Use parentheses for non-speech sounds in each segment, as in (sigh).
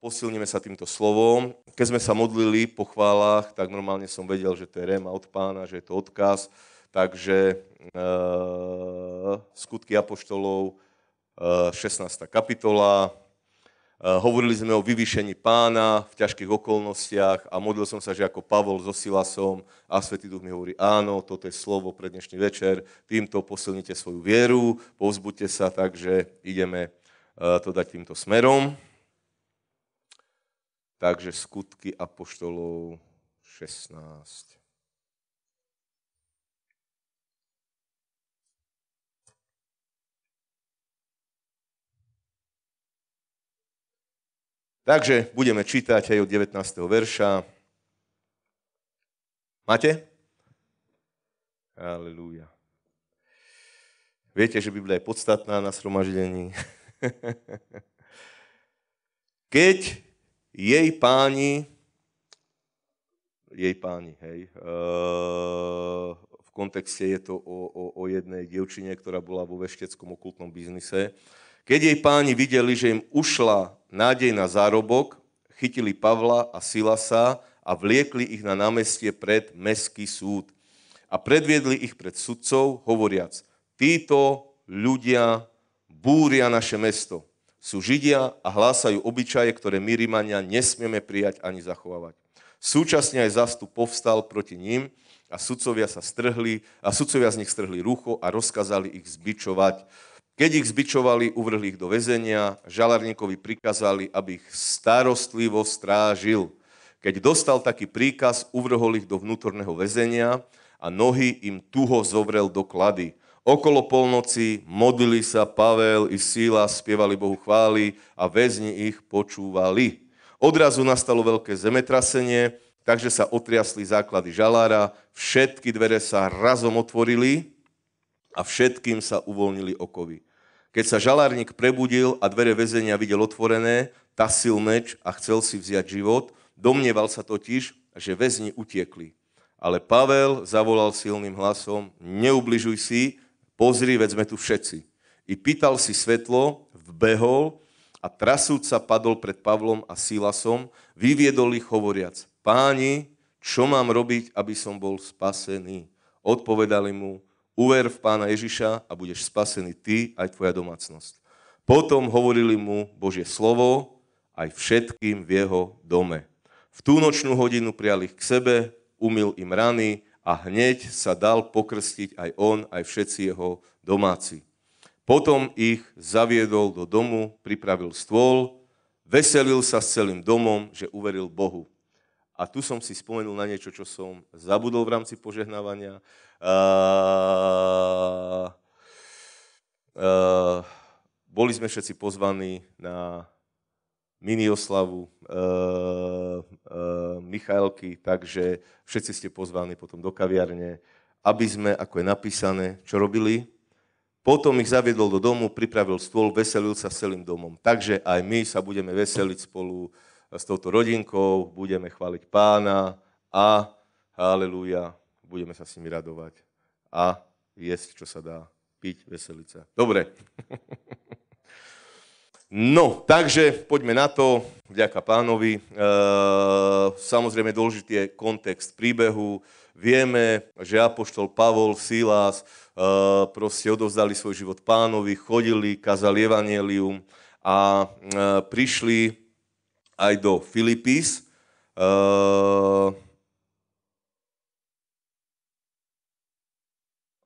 posilneme sa týmto slovom. Keď sme sa modlili po chválach, tak normálne som vedel, že to je rema od pána, že je to odkaz. Takže e, skutky apoštolov, e, eh, 16. kapitola. E, hovorili sme o vyvýšení pána v ťažkých okolnostiach a modlil som sa, že ako Pavol so Silasom a Svetý Duch mi hovorí, áno, toto je slovo pre dnešný večer, týmto posilnite svoju vieru, povzbuďte sa, takže ideme e, to dať týmto smerom. Takže skutky apoštolov 16. Takže budeme čítať aj od 19. verša. Máte? Aleluja. Viete, že Biblia je podstatná na sromaždení. (laughs) Keď jej páni, jej páni, hej, eh, v kontexte je to o, o, o jednej dievčine, ktorá bola vo vešteckom okultnom biznise. Keď jej páni videli, že im ušla nádej na zárobok, chytili Pavla a Silasa a vliekli ich na námestie pred mestský súd. A predviedli ich pred sudcov, hovoriac, títo ľudia búria naše mesto sú Židia a hlásajú obyčaje, ktoré my Rímania nesmieme prijať ani zachovávať. Súčasne aj zastup povstal proti ním a sudcovia sa strhli a sudcovia z nich strhli rucho a rozkazali ich zbičovať. Keď ich zbičovali, uvrhli ich do väzenia, žalárníkovi prikázali, aby ich starostlivo strážil. Keď dostal taký príkaz, uvrhol ich do vnútorného väzenia a nohy im tuho zovrel do klady. Okolo polnoci modlili sa Pavel i Síla, spievali Bohu chvály a väzni ich počúvali. Odrazu nastalo veľké zemetrasenie, takže sa otriasli základy žalára, všetky dvere sa razom otvorili a všetkým sa uvoľnili okovy. Keď sa žalárnik prebudil a dvere väzenia videl otvorené, tasil meč a chcel si vziať život, domnieval sa totiž, že väzni utiekli. Ale Pavel zavolal silným hlasom, neubližuj si, Pozri, veď sme tu všetci. I pýtal si svetlo, vbehol a trasúc sa padol pred Pavlom a Silasom, vyviedol ich hovoriac, páni, čo mám robiť, aby som bol spasený? Odpovedali mu, uver v pána Ježiša a budeš spasený ty aj tvoja domácnosť. Potom hovorili mu Božie slovo aj všetkým v jeho dome. V tú nočnú hodinu prijali ich k sebe, umil im rany, a hneď sa dal pokrstiť aj on, aj všetci jeho domáci. Potom ich zaviedol do domu, pripravil stôl, veselil sa s celým domom, že uveril Bohu. A tu som si spomenul na niečo, čo som zabudol v rámci požehnávania. Uh, uh, boli sme všetci pozvaní na minioslavu, e, eh, e, eh, Michaelky, takže všetci ste pozvaní potom do kaviarne, aby sme, ako je napísané, čo robili. Potom ich zaviedol do domu, pripravil stôl, veselil sa s celým domom. Takže aj my sa budeme veseliť spolu eh, s touto rodinkou, budeme chváliť pána a haleluja, budeme sa s nimi radovať a jesť, čo sa dá, piť, veseliť sa. Dobre. (laughs) No, takže poďme na to. Vďaka pánovi. E, samozrejme dôležitý je kontext príbehu. Vieme, že Apoštol Pavol, Silas e, proste odovzdali svoj život pánovi, chodili, kazali evanelium a e, prišli aj do Filipis. E,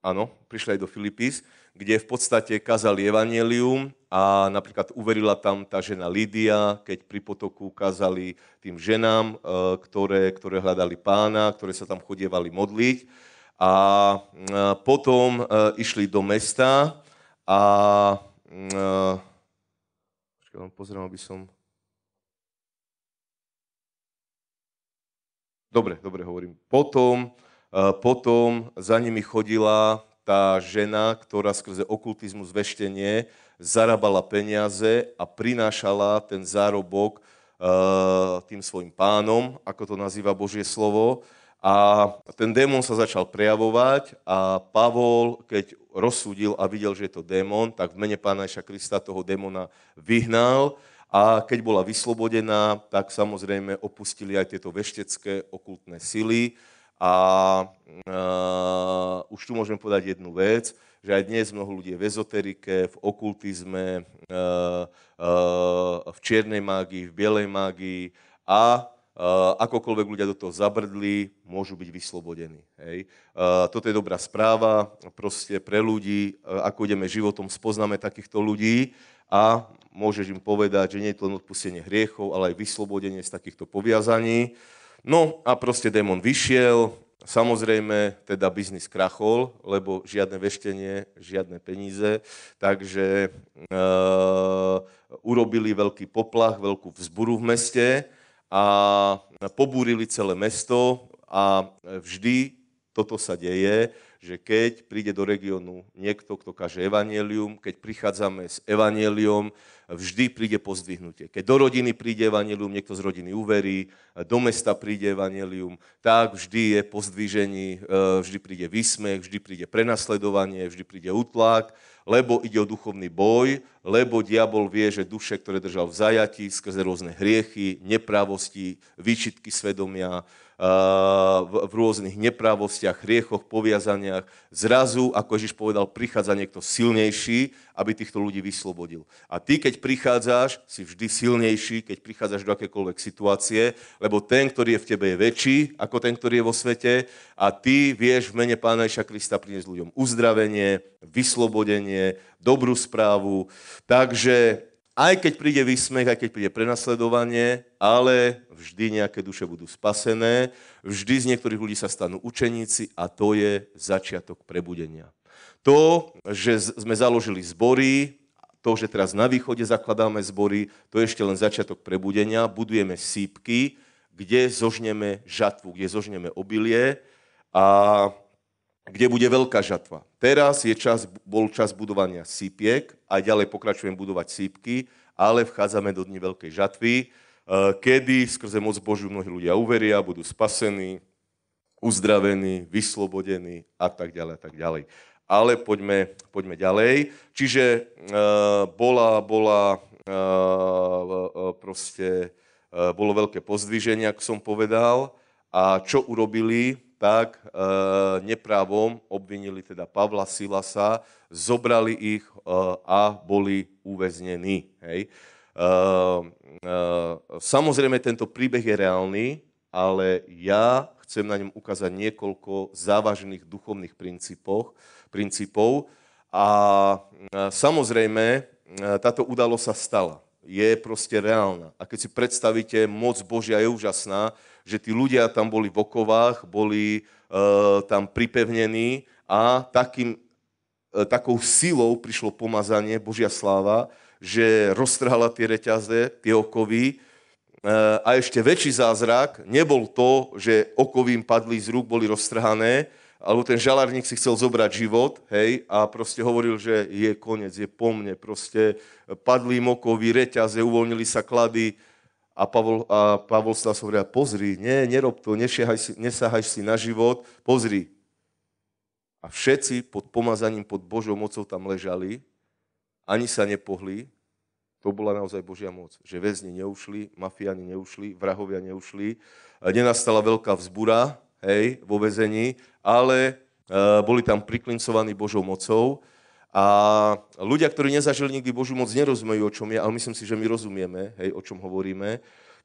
áno, prišli aj do Filipis, kde v podstate kazali evanelium a napríklad uverila tam tá žena Lídia, keď pri potoku ukázali tým ženám, e, ktoré, ktoré hľadali pána, ktoré sa tam chodievali modliť. A e, potom e, išli do mesta a... Mm, počkaj, pozriem, aby som... Dobre, dobre hovorím. Potom, potom za nimi chodila tá žena, ktorá skrze okultizmus, veštenie zarábala peniaze a prinášala ten zárobok eh, tým svojim pánom, ako to nazýva Božie slovo. A ten démon sa začal prejavovať a Pavol, keď rozsúdil a videl, že je to démon, tak v mene pána Iša Krista toho démona vyhnal a keď bola vyslobodená, tak samozrejme opustili aj tieto veštecké okultné sily. A eh, už tu môžem povedať jednu vec že aj dnes mnoho ľudí je v ezoterike, v okultizme, eh, eh, v čiernej mágii, v bielej mágii a eh, akokoľvek ľudia do toho zabrdli, môžu byť vyslobodení. Hej. Toto je dobrá správa proste pre ľudí, ako ideme životom, spoznáme takýchto ľudí a môžeš im povedať, že nie je to len odpustenie hriechov, ale aj vyslobodenie z takýchto poviazaní. No a proste démon vyšiel, Samozrejme, teda biznis krachol, lebo žiadne veštenie, žiadne peníze, takže e, urobili veľký poplach, veľkú vzburu v meste a pobúrili celé mesto a vždy toto sa deje, že keď príde do regiónu niekto, kto kaže evanielium, keď prichádzame s Evanelium, vždy príde pozdvihnutie. Keď do rodiny príde evanielium, niekto z rodiny uverí, do mesta príde evanielium, tak vždy je pozdvižení, e, vždy príde výsmech, vždy príde prenasledovanie, vždy príde utlak, lebo ide o duchovný boj, lebo diabol vie, že duše, ktoré držal v zajati skrze rôzne hriechy, nepravosti, výčitky svedomia, v rôznych nepravostiach, hriechoch, poviazaniach. Zrazu, ako Ježiš povedal, prichádza niekto silnejší, aby týchto ľudí vyslobodil. A ty, keď prichádzaš, si vždy silnejší, keď prichádzaš do akékoľvek situácie, lebo ten, ktorý je v tebe, je väčší ako ten, ktorý je vo svete a ty vieš v mene Pána Ježa Krista priniesť ľuďom uzdravenie, vyslobodenie, dobrú správu. Takže aj keď príde výsmech, aj keď príde prenasledovanie, ale vždy nejaké duše budú spasené, vždy z niektorých ľudí sa stanú učeníci a to je začiatok prebudenia. To, že sme založili zbory, to, že teraz na východe zakladáme zbory, to je ešte len začiatok prebudenia, budujeme sípky, kde zožneme žatvu, kde zožneme obilie a kde bude veľká žatva. Teraz je čas, bol čas budovania sípiek a ďalej pokračujem budovať sípky, ale vchádzame do dní veľkej žatvy, eh, kedy skrze moc Božiu mnohí ľudia uveria, budú spasení, uzdravení, vyslobodení a tak ďalej a tak ďalej. Ale poďme, poďme ďalej. Čiže eh, bola, bola eh, proste, bolo veľké pozdvíženie, ako som povedal. A čo urobili? tak e, nepravom obvinili teda Pavla Silasa, zobrali ich e, a boli uväznení. Hej. E, samozrejme, tento príbeh je reálny, ale ja chcem na ňom ukázať niekoľko závažných duchovných princípov. A samozrejme, táto udalosť sa stala. Je proste reálna. A keď si predstavíte, moc Božia je úžasná, že tí ľudia tam boli v okovách, boli uh, tam pripevnení a takým, uh, takou silou prišlo pomazanie, Božia sláva, že roztrhala tie reťaze, tie okovy, eh, a ešte väčší zázrak nebol to, že im padli z rúk, boli roztrhané, alebo ten žalárnik si chcel zobrať život, hej, a proste hovoril, že je koniec, je po mne, proste padli im okovy, reťaze, uvoľnili sa klady, a Pavol, a Pavol sa hovorí, pozri, nie, nerob to, si, nesahaj si na život, pozri. A všetci pod pomazaním, pod Božou mocou tam ležali, ani sa nepohli. To bola naozaj Božia moc, že väzni neušli, mafiáni neušli, vrahovia neušli. Nenastala veľká vzbura hej, vo väzení, ale e, boli tam priklincovaní Božou mocou a ľudia, ktorí nezažili nikdy Božiu moc, nerozumejú, o čom je, ale myslím si, že my rozumieme, hej, o čom hovoríme.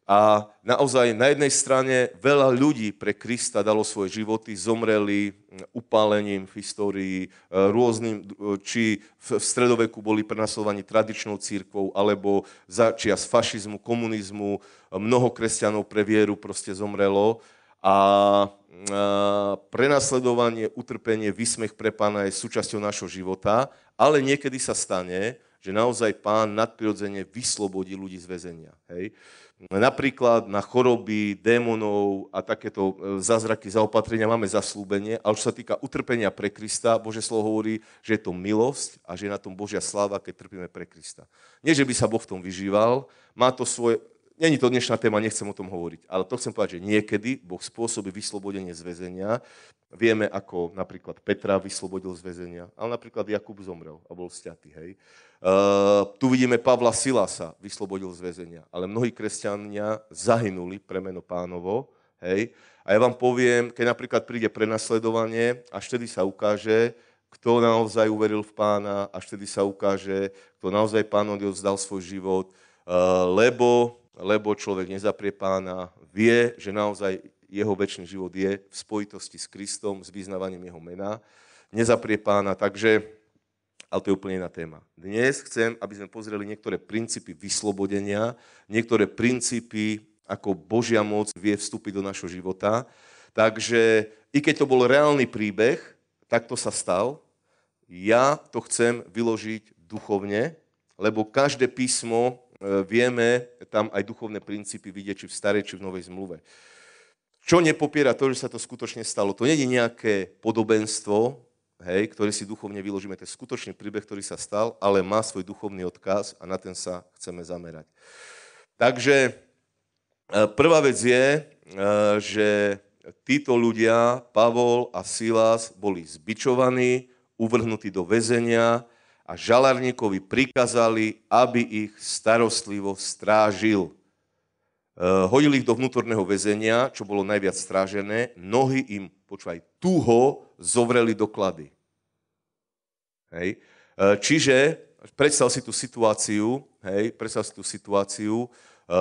A naozaj na jednej strane veľa ľudí pre Krista dalo svoje životy, zomreli mm, upálením v histórii, e, rôznym, e, či v stredoveku boli prenasledovaní tradičnou církvou, alebo začia z fašizmu, komunizmu, e, mnoho kresťanov pre vieru proste zomrelo. A prenasledovanie, utrpenie, výsmech pre pána je súčasťou našho života, ale niekedy sa stane, že naozaj pán nadprirodzene vyslobodí ľudí z väzenia. Hej? Napríklad na choroby, démonov a takéto e, zázraky, zaopatrenia máme zaslúbenie, ale čo sa týka utrpenia pre Krista, Bože slovo hovorí, že je to milosť a že je na tom Božia sláva, keď trpíme pre Krista. Nie, že by sa Boh v tom vyžíval, má to svoje Není to dnešná téma, nechcem o tom hovoriť, ale to chcem povedať, že niekedy Boh spôsobí vyslobodenie z väzenia. Vieme, ako napríklad Petra vyslobodil z väzenia, ale napríklad Jakub zomrel a bol sťatý, hej. Uh, tu vidíme Pavla Silasa vyslobodil z väzenia, ale mnohí kresťania zahynuli pre meno pánovo, hej. A ja vám poviem, keď napríklad príde prenasledovanie, až vtedy sa ukáže, kto naozaj uveril v pána, až vtedy sa ukáže, kto naozaj pánovi oddal svoj život, uh, lebo lebo človek nezaprie pána, vie, že naozaj jeho väčší život je v spojitosti s Kristom, s vyznávaním jeho mena, nezaprie pána, takže, ale to je úplne iná téma. Dnes chcem, aby sme pozreli niektoré princípy vyslobodenia, niektoré princípy, ako Božia moc vie vstúpiť do našho života. Takže i keď to bol reálny príbeh, tak to sa stal. Ja to chcem vyložiť duchovne, lebo každé písmo E, vieme tam aj duchovné princípy vidieť, či v starej, či v novej zmluve. Čo nepopiera to, že sa to skutočne stalo? To nie je nejaké podobenstvo, hej, ktoré si duchovne vyložíme. To je skutočný príbeh, ktorý sa stal, ale má svoj duchovný odkaz a na ten sa chceme zamerať. Takže e, prvá vec je, e, že títo ľudia, Pavol a Silas, boli zbičovaní, uvrhnutí do väzenia, a žalárníkovi prikázali, aby ich starostlivo strážil. E, hodili ich do vnútorného väzenia, čo bolo najviac strážené. Nohy im, počúvaj, tuho zovreli doklady. Hej. E, čiže predstav si tú situáciu, hej, predstav si tú situáciu, e,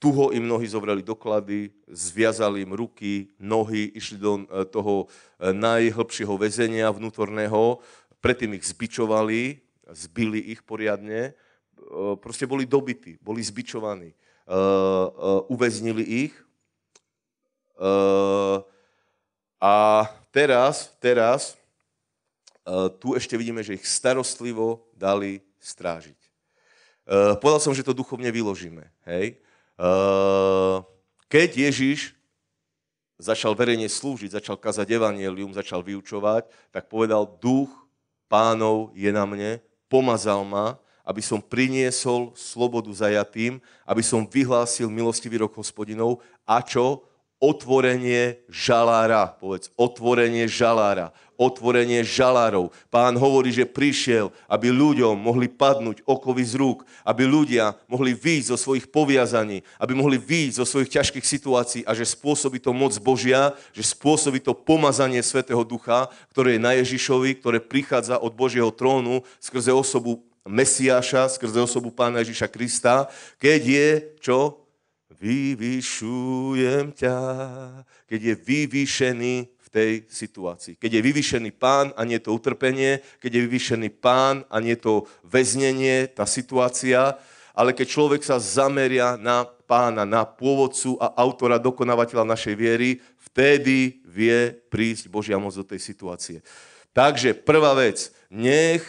tuho im mnohí zovreli doklady, zviazali im ruky, nohy, išli do e, toho najhlbšieho väzenia vnútorného, predtým ich zbičovali, zbili ich poriadne, e, proste boli dobití, boli zbičovaní. E, e, uväznili ich a teraz, teraz tu ešte vidíme, že ich starostlivo dali strážiť. Povedal som, že to duchovne vyložíme. Hej? Keď Ježiš začal verejne slúžiť, začal kazať evanielium, začal vyučovať, tak povedal, duch pánov je na mne, pomazal ma, aby som priniesol slobodu zajatým, aby som vyhlásil milostivý rok hospodinov a čo? otvorenie žalára. Povedz, otvorenie žalára. Otvorenie žalárov. Pán hovorí, že prišiel, aby ľuďom mohli padnúť okovy z rúk, aby ľudia mohli výjsť zo svojich poviazaní, aby mohli výjsť zo svojich ťažkých situácií a že spôsobí to moc Božia, že spôsobí to pomazanie Svetého Ducha, ktoré je na Ježišovi, ktoré prichádza od Božieho trónu skrze osobu Mesiáša, skrze osobu Pána Ježiša Krista, keď je, čo? vyvyšujem ťa. Keď je vyvyšený v tej situácii. Keď je vyvyšený pán a nie to utrpenie, keď je vyvyšený pán a nie to väznenie, tá situácia, ale keď človek sa zameria na pána, na pôvodcu a autora, dokonavateľa našej viery, vtedy vie prísť Božia moc do tej situácie. Takže prvá vec, nech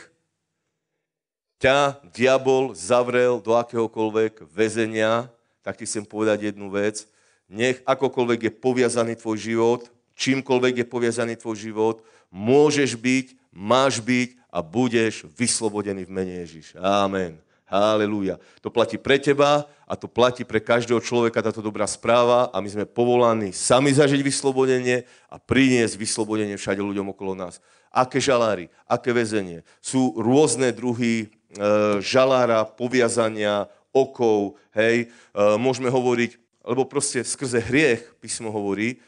ťa diabol zavrel do akéhokoľvek väzenia, tak ti chcem povedať jednu vec. Nech akokoľvek je poviazaný tvoj život, čímkoľvek je poviazaný tvoj život, môžeš byť, máš byť a budeš vyslobodený v mene Ježiš. Amen. Halelúja. To platí pre teba a to platí pre každého človeka táto dobrá správa a my sme povolaní sami zažiť vyslobodenie a priniesť vyslobodenie všade ľuďom okolo nás. Aké žalári, aké väzenie. Sú rôzne druhy e, žalára, poviazania, okov, hej, e, môžeme hovoriť, lebo proste skrze hriech, písmo hovorí,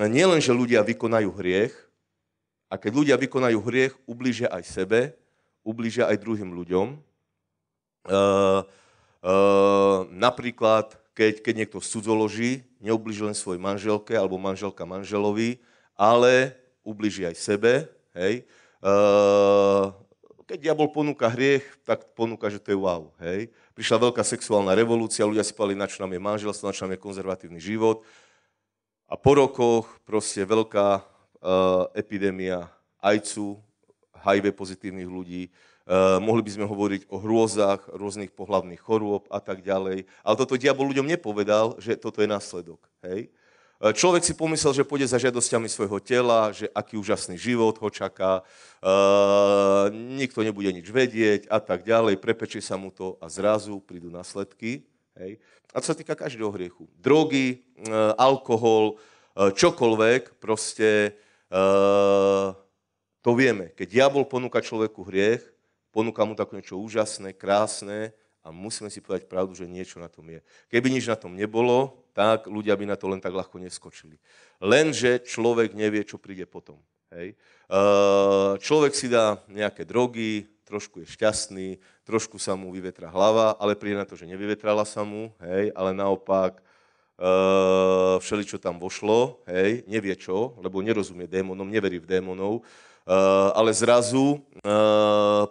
nielen, že ľudia vykonajú hriech, a keď ľudia vykonajú hriech, ublížia aj sebe, ublížia aj druhým ľuďom. E, e, napríklad, keď, keď niekto cudzoloží, neublíži len svojej manželke alebo manželka manželovi, ale ublíži aj sebe. Hej. E, keď diabol ponúka hriech, tak ponúka, že to je wow. Hej. Prišla veľká sexuálna revolúcia, ľudia si povedali, na čo nám je manželstvo, na čo nám je konzervatívny život. A po rokoch proste veľká uh, epidémia ajcu, HIV pozitívnych ľudí, Uh, mohli by sme hovoriť o hrôzach, rôznych pohlavných chorôb a tak ďalej. Ale toto diabol ľuďom nepovedal, že toto je následok. Hej? E, človek si pomyslel, že pôjde za žiadosťami svojho tela, že aký úžasný život ho čaká, e, nikto nebude nič vedieť a tak ďalej, prepečie sa mu to a zrazu prídu následky. Hej. A to sa týka každého hriechu. Drogy, e, alkohol, e, čokoľvek, proste e, to vieme. Keď diabol ponúka človeku hriech, ponúka mu také niečo úžasné, krásne a musíme si povedať pravdu, že niečo na tom je. Keby nič na tom nebolo, tak ľudia by na to len tak ľahko neskočili. Lenže človek nevie, čo príde potom. Hej. Človek si dá nejaké drogy, trošku je šťastný, trošku sa mu vyvetrá hlava, ale príde na to, že nevyvetrala sa mu, hej, ale naopak všeli, čo tam vošlo, hej, nevie čo, lebo nerozumie démonom, neverí v démonov, ale zrazu,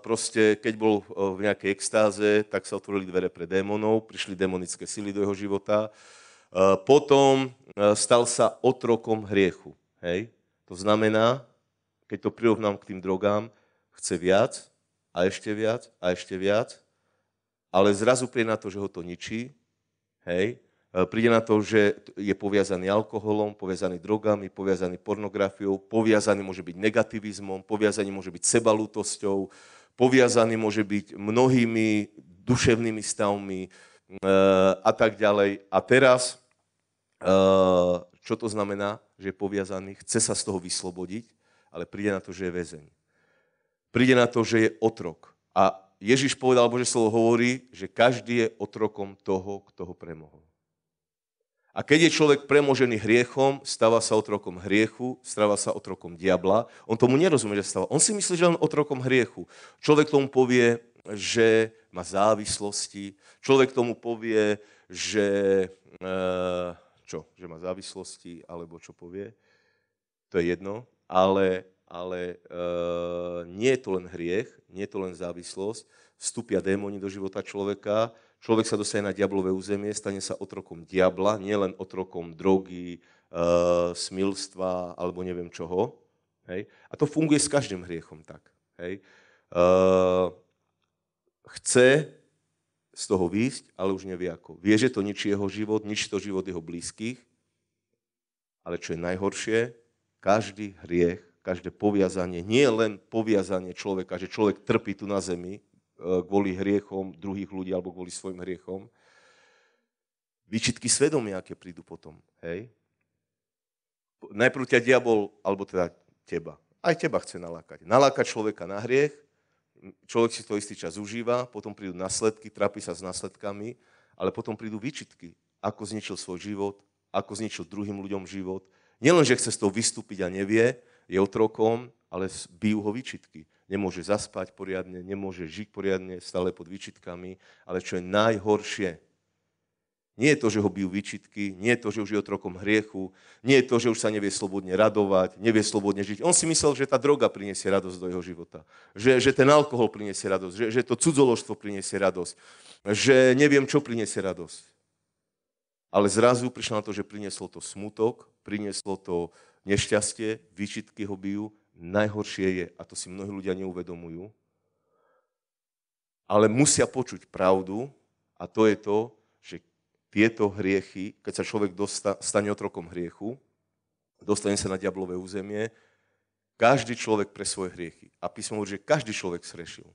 proste, keď bol v nejakej extáze, tak sa otvorili dvere pre démonov, prišli démonické sily do jeho života, E, potom e, stal sa otrokom hriechu. Hej? To znamená, keď to prirovnám k tým drogám, chce viac a ešte viac a ešte viac, ale zrazu príde na to, že ho to ničí, hej? E, príde na to, že je poviazaný alkoholom, poviazaný drogami, poviazaný pornografiou, poviazaný môže byť negativizmom, poviazaný môže byť sebalútosťou, poviazaný môže byť mnohými duševnými stavmi e, a tak ďalej. A teraz čo to znamená, že je poviazaný, chce sa z toho vyslobodiť, ale príde na to, že je väzeň. Príde na to, že je otrok. A Ježiš povedal, Bože slovo hovorí, že každý je otrokom toho, kto ho premohol. A keď je človek premožený hriechom, stáva sa otrokom hriechu, stáva sa otrokom diabla. On tomu nerozumie, že stáva. On si myslí, že len otrokom hriechu. Človek tomu povie, že má závislosti. Človek tomu povie, že... E, čo, že má závislosti, alebo čo povie, to je jedno, ale, ale e, nie je to len hriech, nie je to len závislosť, vstúpia démoni do života človeka, človek sa dostane na diablové územie, stane sa otrokom diabla, nielen otrokom drogy, e, smilstva alebo neviem čoho. Hej? A to funguje s každým hriechom tak. Hej? E, chce z toho výjsť, ale už nevie ako. Vie, že to ničí jeho život, ničí to život jeho blízkych, ale čo je najhoršie, každý hriech, každé poviazanie, nie len poviazanie človeka, že človek trpí tu na zemi e, kvôli hriechom druhých ľudí alebo kvôli svojim hriechom, výčitky svedomia, aké prídu potom. Hej? Najprv ťa diabol, alebo teda teba, aj teba chce nalákať. Nalákať človeka na hriech, človek si to istý čas užíva, potom prídu následky, trápi sa s následkami, ale potom prídu výčitky, ako zničil svoj život, ako zničil druhým ľuďom život. Nielen, že chce z toho vystúpiť a nevie, je otrokom, ale bijú ho výčitky. Nemôže zaspať poriadne, nemôže žiť poriadne, stále pod výčitkami, ale čo je najhoršie, nie je to, že ho bijú výčitky, nie je to, že už je otrokom hriechu, nie je to, že už sa nevie slobodne radovať, nevie slobodne žiť. On si myslel, že tá droga priniesie radosť do jeho života, že, že ten alkohol priniesie radosť, že, že to cudzoložstvo priniesie radosť, že neviem, čo priniesie radosť. Ale zrazu prišlo na to, že prinieslo to smutok, prinieslo to nešťastie, výčitky ho bijú. Najhoršie je, a to si mnohí ľudia neuvedomujú, ale musia počuť pravdu a to je to, tieto hriechy, keď sa človek dosta, stane otrokom hriechu, dostane sa na diablové územie, každý človek pre svoje hriechy. A písmo hovorí, že každý človek srešil.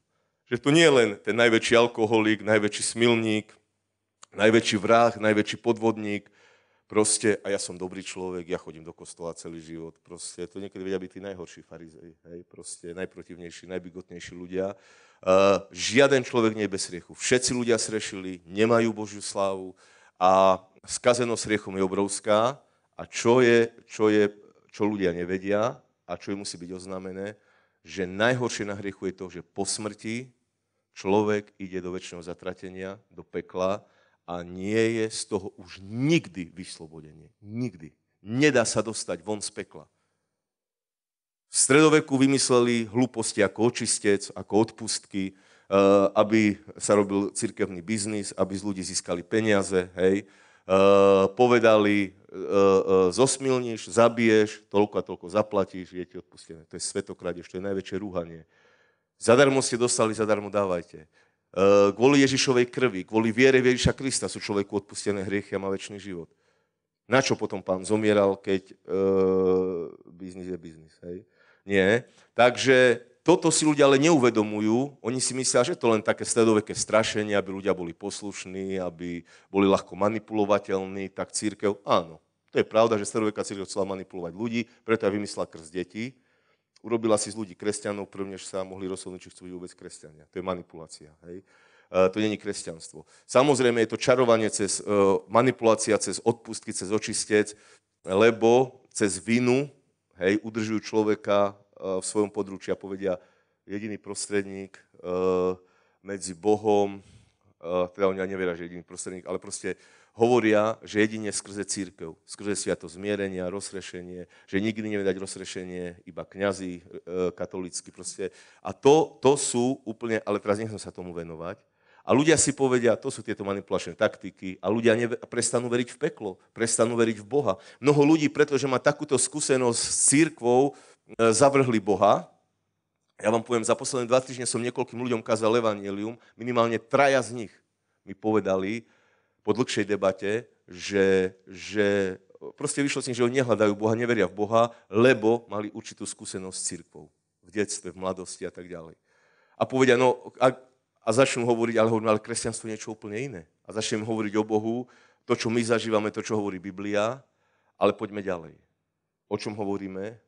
Že to nie je len ten najväčší alkoholik, najväčší smilník, najväčší vrah, najväčší podvodník, proste, a ja som dobrý človek, ja chodím do kostola celý život, proste, to niekedy vedia byť tí najhorší farizei, hej, proste, najprotivnejší, najbigotnejší ľudia. Uh, žiaden človek nie je bez riechu. Všetci ľudia srešili, nemajú Božiu slávu, a skazenosť riechom je obrovská a čo, je, čo, je, čo ľudia nevedia a čo im musí byť oznámené, že najhoršie na hriechu je to, že po smrti človek ide do väčšného zatratenia, do pekla a nie je z toho už nikdy vyslobodenie. Nikdy. Nedá sa dostať von z pekla. V stredoveku vymysleli hlúposti ako očistec, ako odpustky, Eh, aby sa robil cirkevný biznis, aby z ľudí získali peniaze, hej. Eh, povedali, eh, zosmilníš, zabiješ, toľko a toľko zaplatíš, je ti odpustené. To je svetokradež, to je najväčšie rúhanie. Zadarmo ste dostali, zadarmo dávajte. Kvôli Ježišovej krvi, kvôli viere Ježiša Krista sú človeku odpustené hriechy a má väčší život. Na čo potom pán zomieral, keď uh, biznis je biznis, hej? Nie. Takže toto si ľudia ale neuvedomujú. Oni si myslia, že to len také stredoveké strašenie, aby ľudia boli poslušní, aby boli ľahko manipulovateľní, tak církev, áno. To je pravda, že stredoveká církev chcela manipulovať ľudí, preto aj vymyslela krst detí. Urobila si z ľudí kresťanov, prvne, sa mohli rozhodnúť, či chcú byť vôbec kresťania. To je manipulácia. Hej? E, to není kresťanstvo. Samozrejme je to čarovanie cez e, manipulácia, cez odpustky, cez očistec, lebo cez vinu hej, udržujú človeka v svojom područí a povedia jediný prostredník e, medzi Bohom, e, teda oni ani nevieria, že jediný prostredník, ale proste hovoria, že jedine skrze církev, skrze sviato zmierenia, rozrešenie, že nikdy nevie dať rozrešenie iba kňazi e, katolícky proste. A to, to sú úplne, ale teraz nechcem sa tomu venovať, a ľudia si povedia, to sú tieto manipulačné taktiky a ľudia neve, prestanú veriť v peklo, prestanú veriť v Boha. Mnoho ľudí, pretože má takúto skúsenosť s církvou, E, zavrhli Boha. Ja vám poviem, za posledné dva týždne som niekoľkým ľuďom kázal Evangelium, minimálne traja z nich mi povedali po dlhšej debate, že, že proste vyšlo s nich, že oni nehľadajú Boha, neveria v Boha, lebo mali určitú skúsenosť s církvou v detstve, v mladosti a tak ďalej. A povedia, no, a, a začnú hovoriť, ale hovorím, ale kresťanstvo je niečo úplne iné. A začnem hovoriť o Bohu, to, čo my zažívame, to, čo hovorí Biblia, ale poďme ďalej. O čom hovoríme?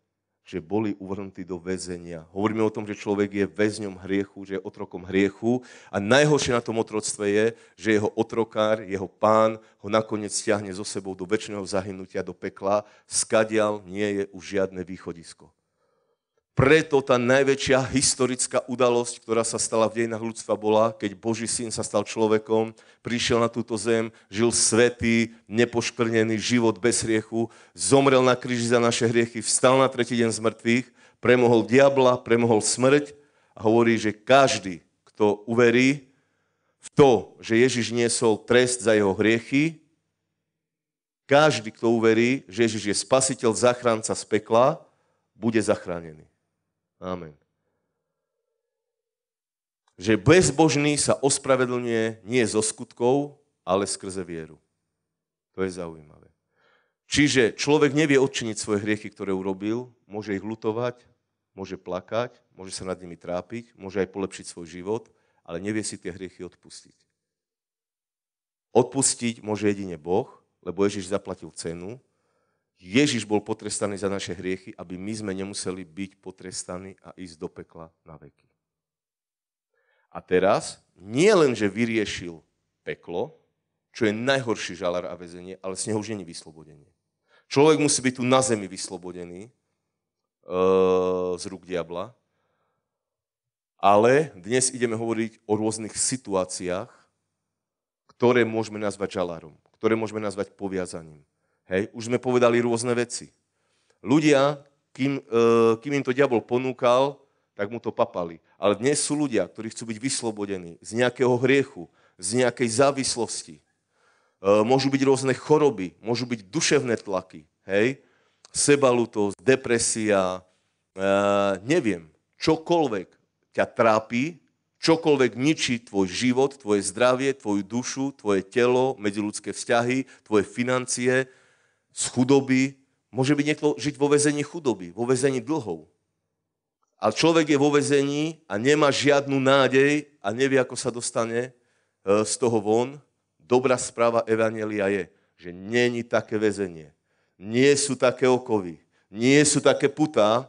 že boli uvrhnutí do väzenia. Hovoríme o tom, že človek je väzňom hriechu, že je otrokom hriechu a najhoršie na tom otroctve je, že jeho otrokár, jeho pán ho nakoniec stiahne zo sebou do väčšného zahynutia, do pekla, skadial nie je už žiadne východisko. Preto tá najväčšia historická udalosť, ktorá sa stala v dejinách ľudstva, bola, keď Boží syn sa stal človekom, prišiel na túto zem, žil svetý, nepoškvrnený život bez hriechu, zomrel na kríži za naše hriechy, vstal na tretí deň z mŕtvych, premohol diabla, premohol smrť a hovorí, že každý, kto uverí v to, že Ježiš niesol trest za jeho hriechy, každý, kto uverí, že Ježiš je spasiteľ, zachránca z pekla, bude zachránený. Amen. Že bezbožný sa ospravedlňuje nie zo skutkov, ale skrze vieru. To je zaujímavé. Čiže človek nevie odčiniť svoje hriechy, ktoré urobil, môže ich lutovať, môže plakať, môže sa nad nimi trápiť, môže aj polepšiť svoj život, ale nevie si tie hriechy odpustiť. Odpustiť môže jedine Boh, lebo Ježiš zaplatil cenu, Ježiš bol potrestaný za naše hriechy, aby my sme nemuseli byť potrestaní a ísť do pekla na veky. A teraz nie len, že vyriešil peklo, čo je najhorší žalár a väzenie, ale z neho už není vyslobodenie. Človek musí byť tu na zemi vyslobodený e, z rúk diabla, ale dnes ideme hovoriť o rôznych situáciách, ktoré môžeme nazvať žalárom, ktoré môžeme nazvať poviazaním, Hej, už sme povedali rôzne veci. Ľudia, kým, e, kým im to diabol ponúkal, tak mu to papali. Ale dnes sú ľudia, ktorí chcú byť vyslobodení z nejakého hriechu, z nejakej závislosti. E, môžu byť rôzne choroby, môžu byť duševné tlaky, hej? sebalutosť, depresia, e, neviem, čokoľvek ťa trápi, čokoľvek ničí tvoj život, tvoje zdravie, tvoju dušu, tvoje telo, medziludské vzťahy, tvoje financie, z chudoby. Môže byť niekto žiť vo vezení chudoby, vo väzení dlhov. A človek je vo väzení a nemá žiadnu nádej a nevie, ako sa dostane e, z toho von. Dobrá správa Evanelia je, že není také väzenie. Nie sú také okovy. Nie sú také putá,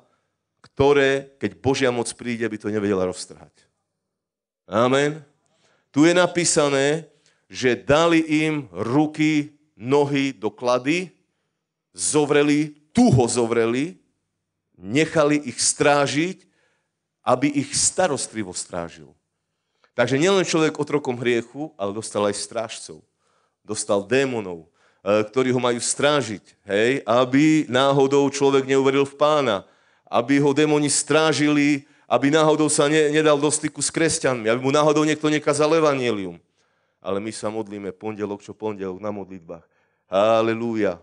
ktoré, keď Božia moc príde, by to nevedela roztrhať. Amen. Tu je napísané, že dali im ruky, nohy do klady zovreli, tu ho zovreli, nechali ich strážiť, aby ich starostlivo strážil. Takže nielen človek otrokom hriechu, ale dostal aj strážcov. Dostal démonov, e, ktorí ho majú strážiť, hej, aby náhodou človek neuveril v pána, aby ho démoni strážili, aby náhodou sa ne, nedal do styku s kresťanmi, aby mu náhodou niekto nekázal evanílium. Ale my sa modlíme pondelok čo pondelok na modlitbách. Halelúja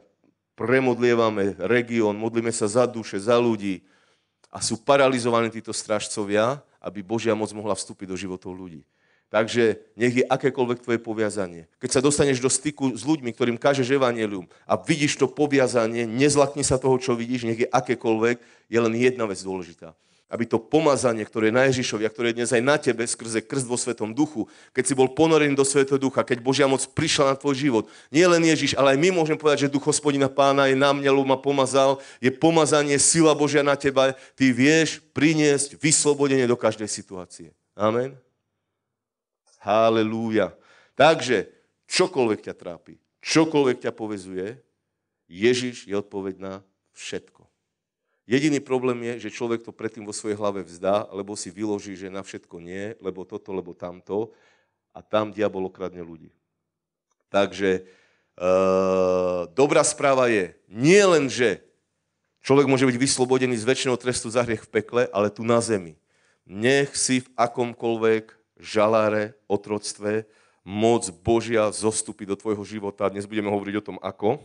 premodlievame región, modlíme sa za duše, za ľudí a sú paralizovaní títo strážcovia, aby Božia moc mohla vstúpiť do životov ľudí. Takže nech je akékoľvek tvoje poviazanie. Keď sa dostaneš do styku s ľuďmi, ktorým kážeš evanelium a vidíš to poviazanie, nezlakni sa toho, čo vidíš, nech je akékoľvek, je len jedna vec dôležitá aby to pomazanie, ktoré je na Ježišovi a ktoré je dnes aj na tebe skrze krst vo Svetom duchu, keď si bol ponorený do Svetého ducha, keď Božia moc prišla na tvoj život, nie len Ježiš, ale aj my môžeme povedať, že duch hospodina pána je na mne, lebo ma pomazal, je pomazanie, sila Božia na teba, ty vieš priniesť vyslobodenie do každej situácie. Amen. Halelúja. Takže, čokoľvek ťa trápi, čokoľvek ťa povezuje, Ježiš je odpoveď na všetko. Jediný problém je, že človek to predtým vo svojej hlave vzdá, lebo si vyloží, že na všetko nie, lebo toto, lebo tamto. A tam diabol okradne ľudí. Takže e, dobrá správa je, nie len, že človek môže byť vyslobodený z väčšného trestu za hriech v pekle, ale tu na zemi. Nech si v akomkoľvek žaláre, otroctve, moc Božia zostúpi do tvojho života. Dnes budeme hovoriť o tom, ako.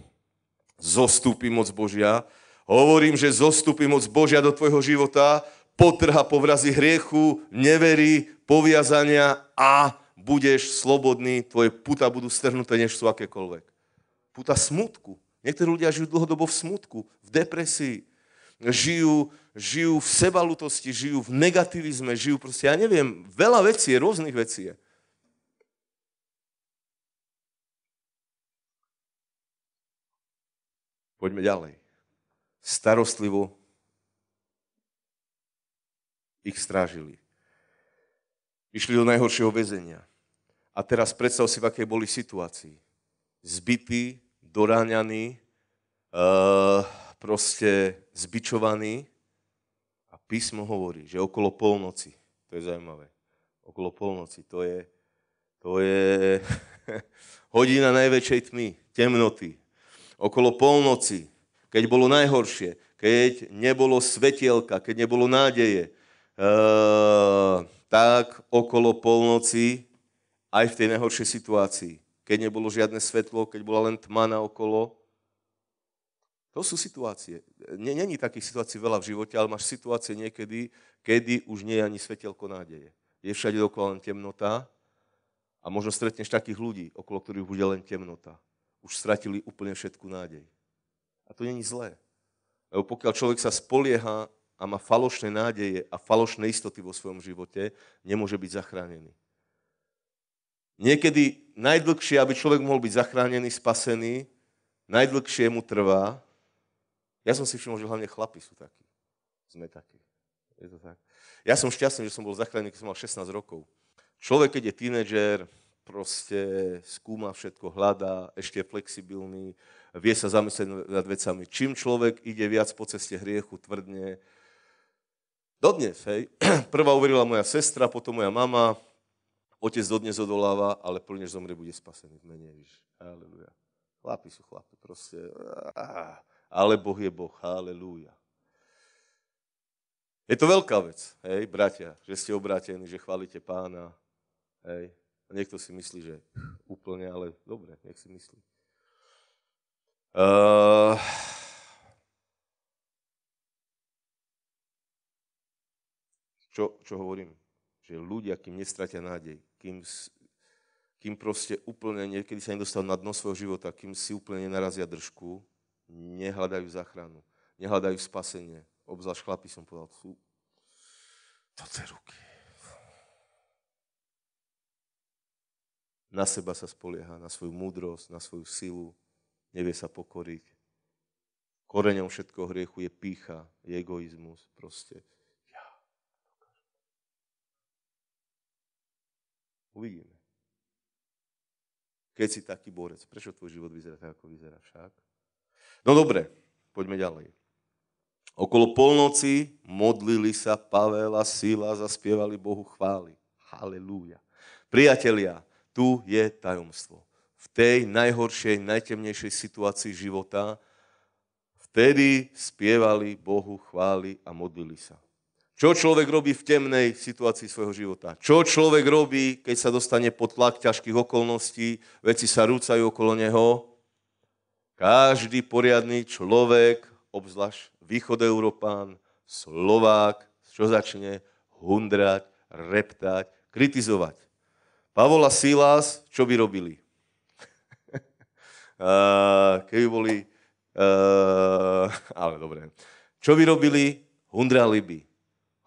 Zostúpi moc Božia Hovorím, že zostupí moc Božia do tvojho života, potrha povrazy hriechu, neverí, poviazania a budeš slobodný, tvoje puta budú strhnuté, než sú akékoľvek. Puta smutku. Niektorí ľudia žijú dlhodobo v smutku, v depresii. Žijú, žijú v sebalutosti, žijú v negativizme, žijú proste, ja neviem, veľa vecí, rôznych vecí je. Poďme ďalej starostlivo ich strážili. Išli do najhoršieho väzenia. A teraz predstav si, v akej boli situácii. Zbytí, doráňaní, e, proste zbičovaní. A písmo hovorí, že okolo polnoci, to je zaujímavé, okolo polnoci, to je, to je (laughs) hodina najväčšej tmy, temnoty. Okolo polnoci keď bolo najhoršie, keď nebolo svetielka, keď nebolo nádeje, e, tak okolo polnoci, aj v tej najhoršej situácii, keď nebolo žiadne svetlo, keď bola len tma na okolo, to sú situácie. Není takých situácií veľa v živote, ale máš situácie niekedy, kedy už nie je ani svetelko nádeje. Je všade okolo len temnota a možno stretneš takých ľudí, okolo ktorých bude len temnota. Už stratili úplne všetku nádej. A to není zlé. Lebo pokiaľ človek sa spolieha a má falošné nádeje a falošné istoty vo svojom živote, nemôže byť zachránený. Niekedy najdlhšie, aby človek mohol byť zachránený, spasený, najdlhšie mu trvá. Ja som si všimol, že hlavne chlapi sú takí. Sme takí. Je to tak. Ja som šťastný, že som bol zachránený, keď som mal 16 rokov. Človek, keď je tínedžer, proste skúma všetko, hľadá, ešte je flexibilný, vie sa zamyslieť nad vecami. Čím človek ide viac po ceste hriechu, tvrdne. Dodnes, hej, (clears throat) prvá uverila moja sestra, potom moja mama, otec dodnes odoláva, ale plne než zomrie, bude spasený v mene Ježiš. Chlapi sú chlapi, proste. Ah, ale Boh je Boh, Aleluja. Je to veľká vec, hej, bratia, že ste obrátení, že chválite pána, hej. A niekto si myslí, že úplne, ale dobre, nech si myslí. Eh, čo, čo hovorím? Že ľudia, kým nestratia nádej, kým, kým proste úplne niekedy sa nedostanú na dno svojho života, kým si úplne nenarazia držku, nehľadajú záchranu, nehľadajú spasenie. Obzvlášť chlapi som povedal, sú to tie ruky. Na seba sa spolieha, na svoju múdrosť, na svoju silu, nevie sa pokoriť. Koreňom všetkého hriechu je pícha, je egoizmus, proste. Ja. Uvidíme. Keď si taký borec, prečo tvoj život vyzerá tak, ako vyzerá však? No dobre, poďme ďalej. Okolo polnoci modlili sa Pavel a Sila, zaspievali Bohu chvály. Halelúja. Priatelia, tu je tajomstvo v tej najhoršej, najtemnejšej situácii života, vtedy spievali Bohu chváli a modlili sa. Čo človek robí v temnej situácii svojho života? Čo človek robí, keď sa dostane pod tlak ťažkých okolností, veci sa rúcajú okolo neho? Každý poriadny človek, obzvlášť Európán, Slovák, čo začne hundrať, reptať, kritizovať. Pavola Silas, čo by robili? keby boli... ale dobre. Čo by robili? Hundrali by.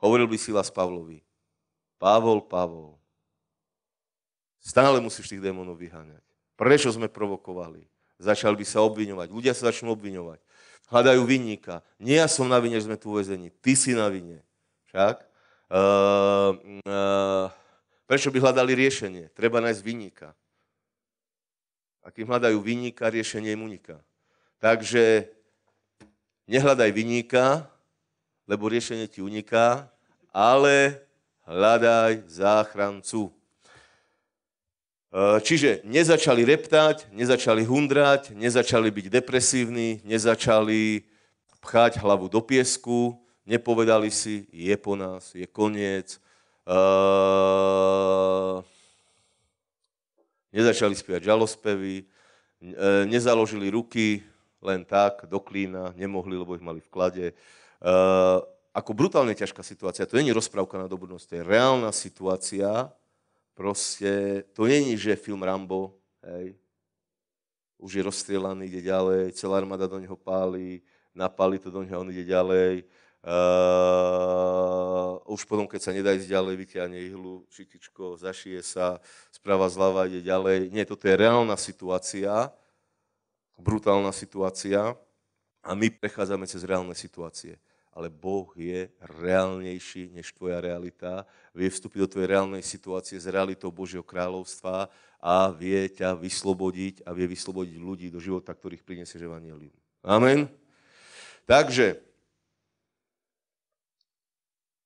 Hovoril by Silas Pavlovi. Pavol, Pavol. Stále musíš tých démonov vyháňať. Prečo sme provokovali? Začali by sa obviňovať. Ľudia sa začnú obviňovať. Hľadajú vinníka. Nie ja som na vine, že sme tu uvezení. Ty si na vine. Však? Uh, uh, prečo by hľadali riešenie? Treba nájsť vinníka. A kým hľadajú vyníka, riešenie im uniká. Takže nehľadaj vyníka, lebo riešenie ti uniká, ale hľadaj záchrancu. E, čiže nezačali reptať, nezačali hundrať, nezačali byť depresívni, nezačali pchať hlavu do piesku, nepovedali si, je po nás, je koniec. Uh, Nezačali spievať žalospevy, e, nezaložili ruky len tak do klína, nemohli, lebo ich mali v klade. E, ako brutálne ťažká situácia, to není rozprávka na dobudnosť, to je reálna situácia, proste to není, že film Rambo, hej, už je rozstrelaný, ide ďalej, celá armáda do neho páli, napáli to do neho, on ide ďalej, Uh, už potom, keď sa nedá ísť ďalej, vytiahne ihlu, šitičko, zašije sa, správa zľava ide ďalej. Nie, toto je reálna situácia, brutálna situácia a my prechádzame cez reálne situácie. Ale Boh je reálnejší než tvoja realita, vie vstúpiť do tvojej reálnej situácie s realitou Božieho kráľovstva a vie ťa vyslobodiť a vie vyslobodiť ľudí do života, ktorých priniesie Evangelium. Amen. Takže,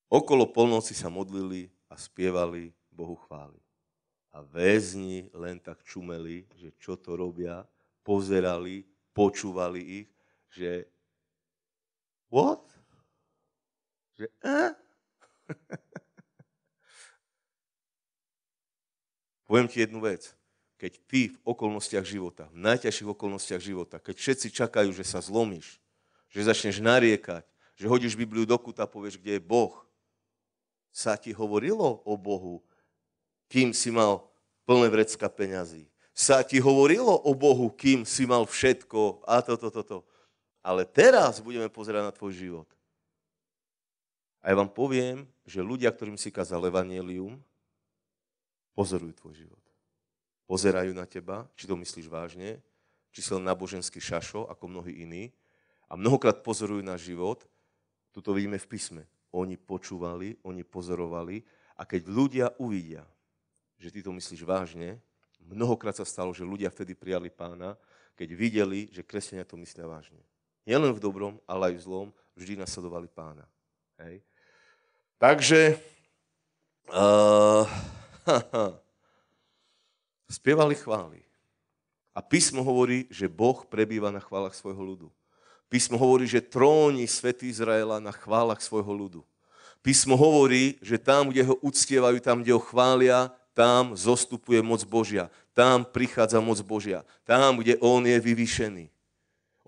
Okolo polnoci sa modlili a spievali Bohu chváli. A väzni len tak čumeli, že čo to robia, pozerali, počúvali ich, že what? Že eh? (laughs) Poviem ti jednu vec. Keď ty v okolnostiach života, v najťažších okolnostiach života, keď všetci čakajú, že sa zlomíš, že začneš nariekať, že hodíš Bibliu do kuta a povieš, kde je Boh, sa ti hovorilo o Bohu, kým si mal plné vrecka peňazí. Sa ti hovorilo o Bohu, kým si mal všetko a toto, toto. To. Ale teraz budeme pozerať na tvoj život. A ja vám poviem, že ľudia, ktorým si kázal evanelium, pozorujú tvoj život. Pozerajú na teba, či to myslíš vážne, či si len náboženský šašo, ako mnohí iní. A mnohokrát pozorujú na život, tu vidíme v písme. Oni počúvali, oni pozorovali a keď ľudia uvidia, že ty to myslíš vážne, mnohokrát sa stalo, že ľudia vtedy prijali pána, keď videli, že kresťania to myslia vážne. Nielen v dobrom, ale aj v zlom, vždy nasledovali pána. Hej. Takže uh, (laughs) spievali chvály. A písmo hovorí, že Boh prebýva na chválach svojho ľudu. Písmo hovorí, že tróni svet Izraela na chválach svojho ľudu. Písmo hovorí, že tam, kde ho uctievajú, tam, kde ho chvália, tam zostupuje moc Božia. Tam prichádza moc Božia. Tam, kde On je vyvýšený.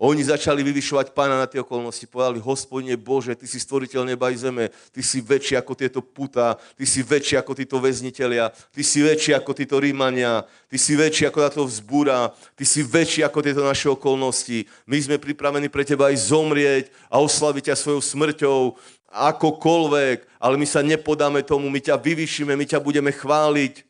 Oni začali vyvyšovať pána na tie okolnosti. Povedali, hospodine Bože, ty si stvoriteľ neba i zeme, ty si väčší ako tieto puta, ty si väčší ako títo väzniteľia, ty si väčší ako títo rímania, ty si väčší ako táto vzbúra, ty si väčší ako tieto naše okolnosti. My sme pripravení pre teba aj zomrieť a oslaviť ťa svojou smrťou, akokoľvek, ale my sa nepodáme tomu, my ťa vyvyšíme, my ťa budeme chváliť.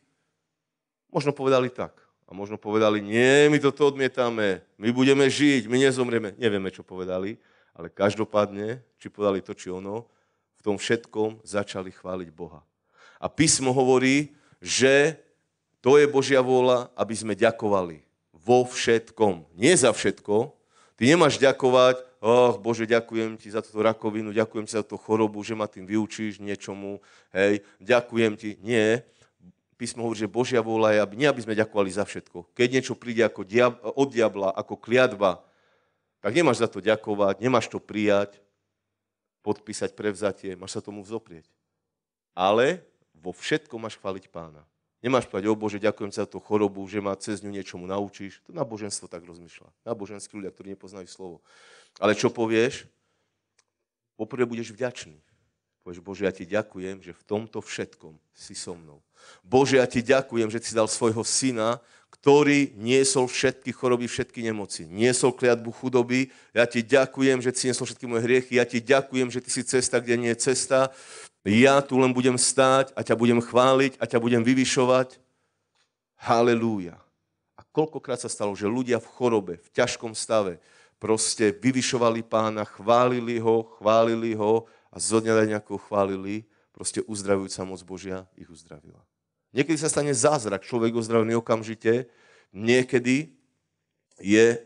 Možno povedali tak. A možno povedali, nie, my toto odmietame, my budeme žiť, my nezomrieme. Nevieme, čo povedali, ale každopádne, či povedali to, či ono, v tom všetkom začali chváliť Boha. A písmo hovorí, že to je Božia vôľa, aby sme ďakovali vo všetkom. Nie za všetko. Ty nemáš ďakovať, oh, Bože, ďakujem ti za túto rakovinu, ďakujem ti za túto chorobu, že ma tým vyučíš niečomu, hej, ďakujem ti. Nie, písmo hovorí, že Božia vôľa je, aby, nie aby sme ďakovali za všetko. Keď niečo príde ako diab, od diabla, ako kliatba, tak nemáš za to ďakovať, nemáš to prijať, podpísať prevzatie, máš sa tomu vzoprieť. Ale vo všetkom máš chváliť pána. Nemáš povedať, o Bože, ďakujem za tú chorobu, že ma cez ňu niečomu naučíš. To náboženstvo tak rozmýšľa. Náboženskí ľudia, ktorí nepoznajú slovo. Ale čo povieš? Poprvé budeš vďačný. Povieš, Bože, ja ti ďakujem, že v tomto všetkom si so mnou. Bože, ja ti ďakujem, že si dal svojho syna, ktorý niesol všetky choroby, všetky nemoci. Niesol kliatbu chudoby. Ja ti ďakujem, že si niesol všetky moje hriechy. Ja ti ďakujem, že ty si cesta, kde nie je cesta. Ja tu len budem stáť a ťa budem chváliť a ťa budem vyvyšovať. Halelúja. A koľkokrát sa stalo, že ľudia v chorobe, v ťažkom stave, proste vyvyšovali pána, chválili ho, chválili ho a zo dňa na chválili, proste uzdravujúca moc Božia ich uzdravila. Niekedy sa stane zázrak, človek uzdravený okamžite, niekedy je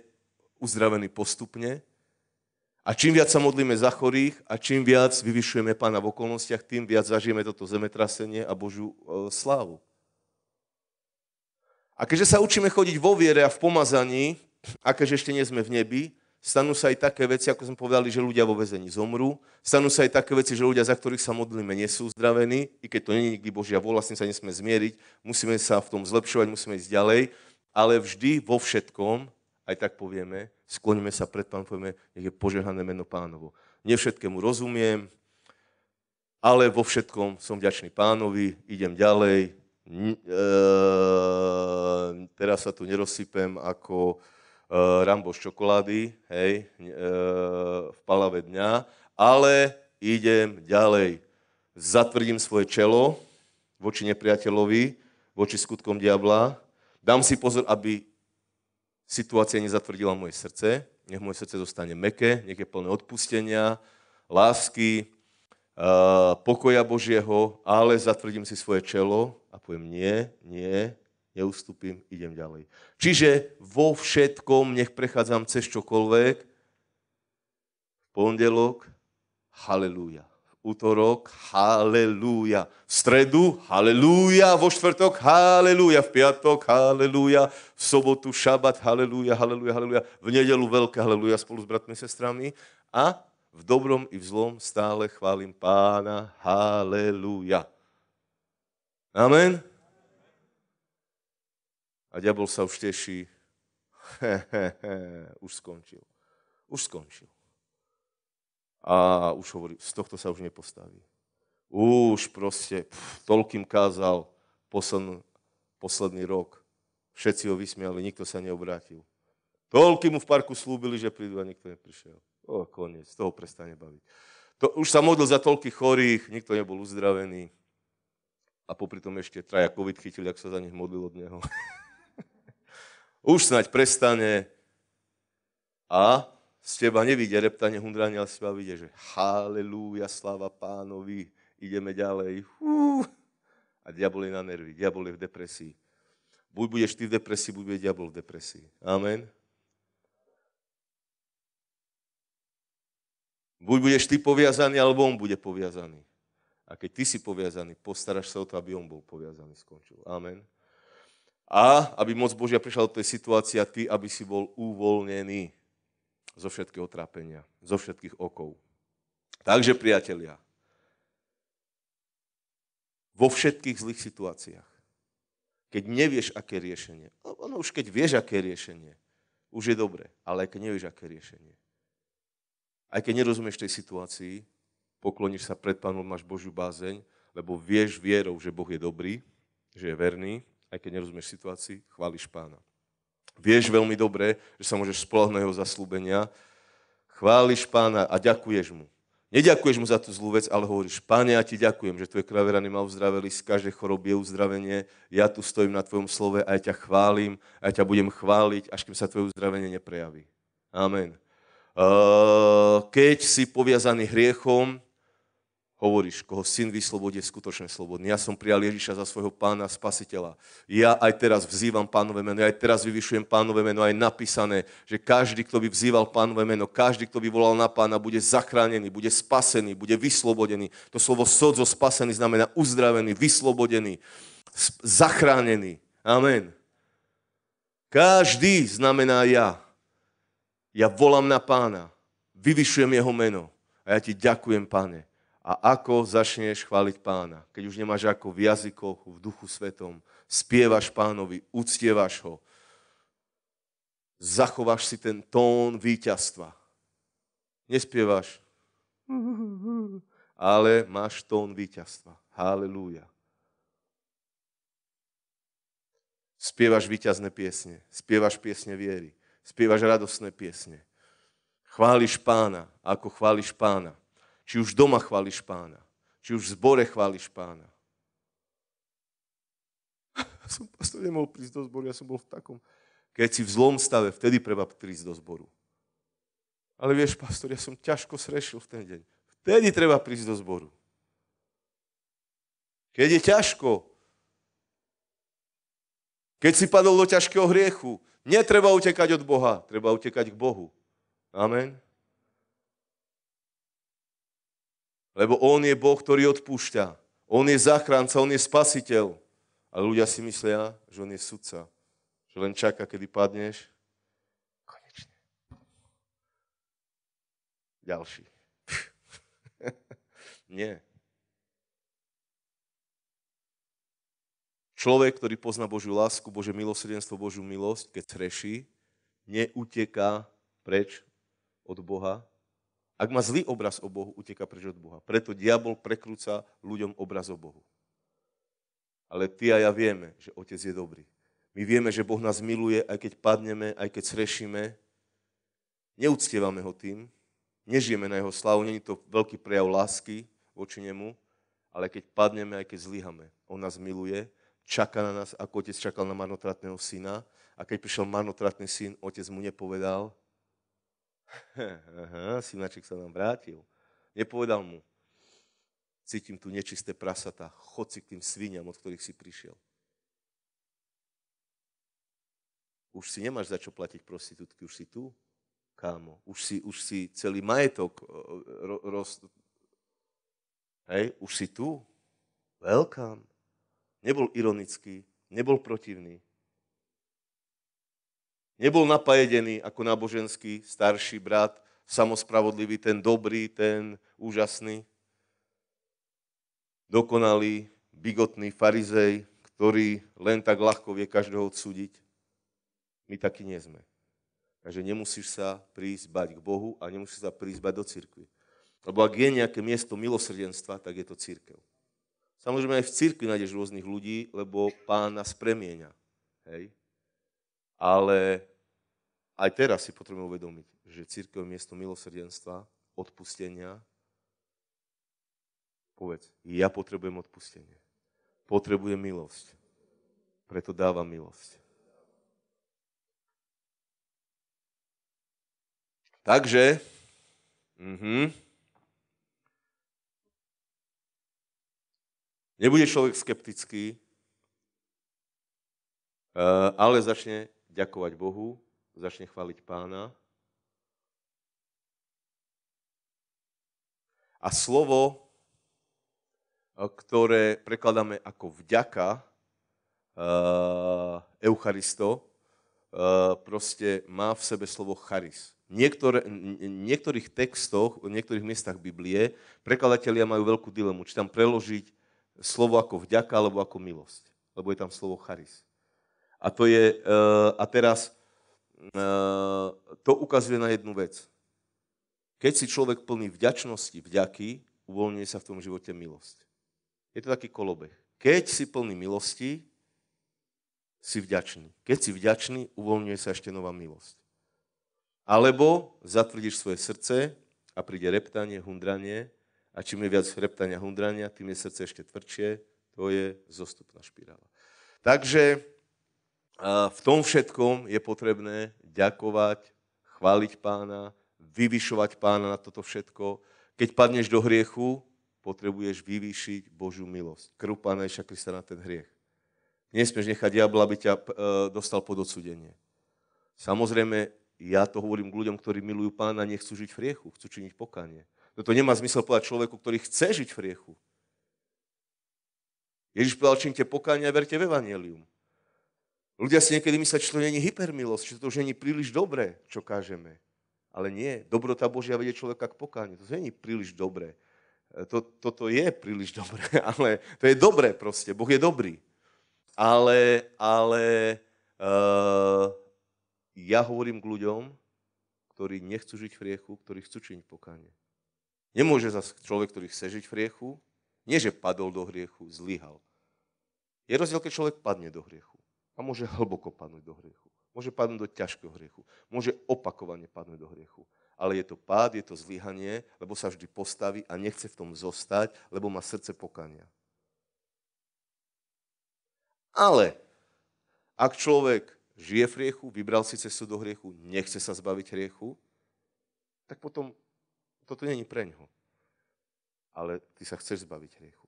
uzdravený postupne. A čím viac sa modlíme za chorých a čím viac vyvyšujeme pána v okolnostiach, tým viac zažijeme toto zemetrasenie a Božiu e, slávu. A keďže sa učíme chodiť vo viere a v pomazaní, a keďže ešte nie sme v nebi, Stanú sa aj také veci, ako sme povedali, že ľudia vo väzení zomrú. Stanú sa aj také veci, že ľudia, za ktorých sa modlíme, nie sú zdravení. I keď to nie je nikdy Božia vôľa, s tým sa nesme zmieriť. Musíme sa v tom zlepšovať, musíme ísť ďalej. Ale vždy vo všetkom, aj tak povieme, skloníme sa pred pánom, povieme, nech je požehnané meno pánovo. Nevšetkému rozumiem, ale vo všetkom som vďačný pánovi, idem ďalej, e, teraz sa tu nerozsypem ako Eh, Rambo z čokolády, hej, eh, v palave dňa, ale idem ďalej. Zatvrdím svoje čelo voči nepriateľovi, voči skutkom diabla. Dám si pozor, aby situácia nezatvrdila moje srdce. Nech moje srdce zostane meké, nech je plné odpustenia, lásky, eh, pokoja Božieho, ale zatvrdím si svoje čelo a poviem nie, nie, neustúpim, idem ďalej. Čiže vo všetkom, nech prechádzam cez čokoľvek, v pondelok, halelúja. V útorok, halelúja. V stredu, halelúja. Vo štvrtok, halelúja. V piatok, halelúja. V sobotu, šabat, halelúja, halelúja, halelúja. V nedelu, veľké halelúja spolu s bratmi, sestrami. A v dobrom i v zlom stále chválim pána. Halelúja. Amen. A diabol sa už teší, he, he, he, už skončil. Už skončil. A už hovorí, z tohto sa už nepostaví. Už proste, pf, toľkým kázal posledný, posledný rok. Všetci ho vysmiali, nikto sa neobrátil. Toľky mu v parku slúbili, že prídu a nikto neprišiel. O, koniec, toho prestane baviť. To, už sa modlil za toľkých chorých, nikto nebol uzdravený. A popri tom ešte traja COVID chytil, ak sa za nich modlil od neho. (laughs) už snaď prestane a z teba nevidie reptanie, hundranie, ale z teba vidie, že halleluja, sláva pánovi, ideme ďalej. Hú. A diabol je na nervy, diabol je v depresii. Buď budeš ty v depresii, buď bude diabol v depresii. Amen. Buď budeš ty poviazaný, alebo on bude poviazaný. A keď ty si poviazaný, postaráš sa o to, aby on bol poviazaný, skončil. Amen a aby moc Božia prišla do tej situácie a ty, aby si bol uvoľnený zo všetkého trápenia, zo všetkých okov. Takže, priatelia, vo všetkých zlých situáciách, keď nevieš, aké riešenie, no, ono už keď vieš, aké riešenie, už je dobre, ale aj keď nevieš, aké riešenie, aj keď nerozumieš tej situácii, pokloníš sa pred pánom, máš Božiu bázeň, lebo vieš vierou, že Boh je dobrý, že je verný, aj keď nerozumieš situácii, chváliš pána. Vieš veľmi dobre, že sa môžeš spolahnúť na jeho zaslúbenia, chváliš pána a ďakuješ mu. Neďakuješ mu za tú zlú vec, ale hovoríš, páne, ja ti ďakujem, že tvoje rany ma uzdraveli, z každej choroby je uzdravenie, ja tu stojím na tvojom slove a ja ťa chválim, a ja ťa budem chváliť, až kým sa tvoje uzdravenie neprejaví. Amen. Keď si poviazaný hriechom, hovoríš, koho syn vyslobodí, je skutočne slobodný. Ja som prijal Ježiša za svojho pána spasiteľa. Ja aj teraz vzývam pánové meno, ja aj teraz vyvyšujem pánové meno, aj napísané, že každý, kto by vzýval pánové meno, každý, kto by volal na pána, bude zachránený, bude spasený, bude vyslobodený. To slovo sodzo spasený znamená uzdravený, vyslobodený, zachránený. Amen. Každý znamená ja. Ja volám na pána, vyvyšujem jeho meno a ja ti ďakujem, pane a ako začneš chváliť pána. Keď už nemáš ako v jazykoch, v duchu svetom, spievaš pánovi, uctievaš ho, zachováš si ten tón víťazstva. Nespievaš, (laughs) ale máš tón víťazstva. Halelúja. Spievaš víťazné piesne, spievaš piesne viery, spievaš radosné piesne. Chváliš pána, ako chváliš pána či už doma chváliš pána, či už v zbore chváliš pána. Ja (laughs) som pastor nemohol prísť do zboru, ja som bol v takom... Keď si v zlom stave, vtedy treba prísť do zboru. Ale vieš, pastor, ja som ťažko srešil v ten deň. Vtedy treba prísť do zboru. Keď je ťažko, keď si padol do ťažkého hriechu, netreba utekať od Boha, treba utekať k Bohu. Amen. Lebo On je Boh, ktorý odpúšťa. On je záchranca, On je spasiteľ. Ale ľudia si myslia, že On je sudca. Že len čaká, kedy padneš. Konečne. Ďalší. (laughs) Nie. Človek, ktorý pozná Božiu lásku, Bože milosrdenstvo, Božiu milosť, keď treší, neuteká preč od Boha, ak má zlý obraz o Bohu, uteka preč od Boha. Preto diabol prekrúca ľuďom obraz o Bohu. Ale ty a ja vieme, že Otec je dobrý. My vieme, že Boh nás miluje, aj keď padneme, aj keď srešíme. Neúctievame ho tým, nežijeme na jeho slavu, není to veľký prejav lásky voči nemu, ale keď padneme, aj keď zlyhame, on nás miluje, čaká na nás, ako otec čakal na marnotratného syna a keď prišiel marnotratný syn, otec mu nepovedal, Aha, synaček sa nám vrátil. Nepovedal mu, cítim tu nečisté prasata chod si k tým sviniam, od ktorých si prišiel. Už si nemáš za čo platiť prostitútky, už si tu, kámo. Už si, už si celý majetok e, ro, roz... Hej, už si tu. Welcome. Nebol ironický, nebol protivný. Nebol napajedený ako náboženský starší brat, samospravodlivý, ten dobrý, ten úžasný, dokonalý, bigotný farizej, ktorý len tak ľahko vie každého odsúdiť. My taky nie sme. Takže nemusíš sa prísbať k Bohu a nemusíš sa prísbať do cirkvi. Lebo ak je nejaké miesto milosrdenstva, tak je to církev. Samozrejme aj v cirkvi nájdeš rôznych ľudí, lebo pán nás premieňa. Hej? Ale aj teraz si potrebujeme uvedomiť, že církev je miesto milosrdenstva, odpustenia. Povedz, ja potrebujem odpustenie. Potrebujem milosť. Preto dávam milosť. Takže, uh-huh. nebude človek skeptický, eh, ale začne ďakovať Bohu, začne chváliť pána. A slovo, eh, ktoré prekladáme ako vďaka, eh, Eucharisto, eh, proste má v sebe slovo charis. Niektoré, niektorých textoch, v niektorých miestach Biblie prekladatelia majú veľkú dilemu, či tam preložiť slovo ako vďaka alebo ako milosť, lebo je tam slovo charis. A, to je, eh, a teraz eh, to ukazuje na jednu vec. Keď si človek plný vďačnosti, vďaky, uvoľňuje sa v tom živote milosť. Je to taký kolobeh. Keď si plný milosti, si vďačný. Keď si vďačný, uvoľňuje sa ešte nová milosť. Alebo zatvrdíš svoje srdce a príde reptanie, hundranie a čím je viac reptania, hundrania, tým je srdce ešte tvrdšie. To je zostupná špirála. Takže v tom všetkom je potrebné ďakovať, chváliť pána, vyvyšovať pána na toto všetko. Keď padneš do hriechu, potrebuješ vyvýšiť Božiu milosť. Krv pána Ježa Krista na ten hriech. Nesmieš nechať diabla, aby ťa e, dostal pod odsudenie. Samozrejme, ja to hovorím k ľuďom, ktorí milujú pána, nechcú žiť v hriechu, chcú činiť pokanie. No to nemá zmysel povedať človeku, ktorý chce žiť v riechu. Ježiš povedal, činite pokáňa a verte v Evangelium. Ľudia si niekedy myslia, že to není hypermilosť, že to už je príliš dobré, čo kážeme. Ale nie, dobrota Božia vedie človeka k pokániu. To není príliš dobré. E, to, toto je príliš dobré, (laughs) ale to je dobré proste. Boh je dobrý. Ale, ale uh, ja hovorím k ľuďom, ktorí nechcú žiť v riechu, ktorí chcú činiť pokánie. Nemôže zase človek, ktorý chce žiť v riechu, nie že padol do hriechu, zlyhal. Je rozdiel, keď človek padne do hriechu a môže hlboko padnúť do hriechu. Môže padnúť do ťažkého hriechu. Môže opakovane padnúť do hriechu. Ale je to pád, je to zlyhanie, lebo sa vždy postaví a nechce v tom zostať, lebo má srdce pokania. Ale ak človek žije v hriechu, vybral si cestu do hriechu, nechce sa zbaviť hriechu, tak potom toto není pre ňoho. Ale ty sa chceš zbaviť hriechu.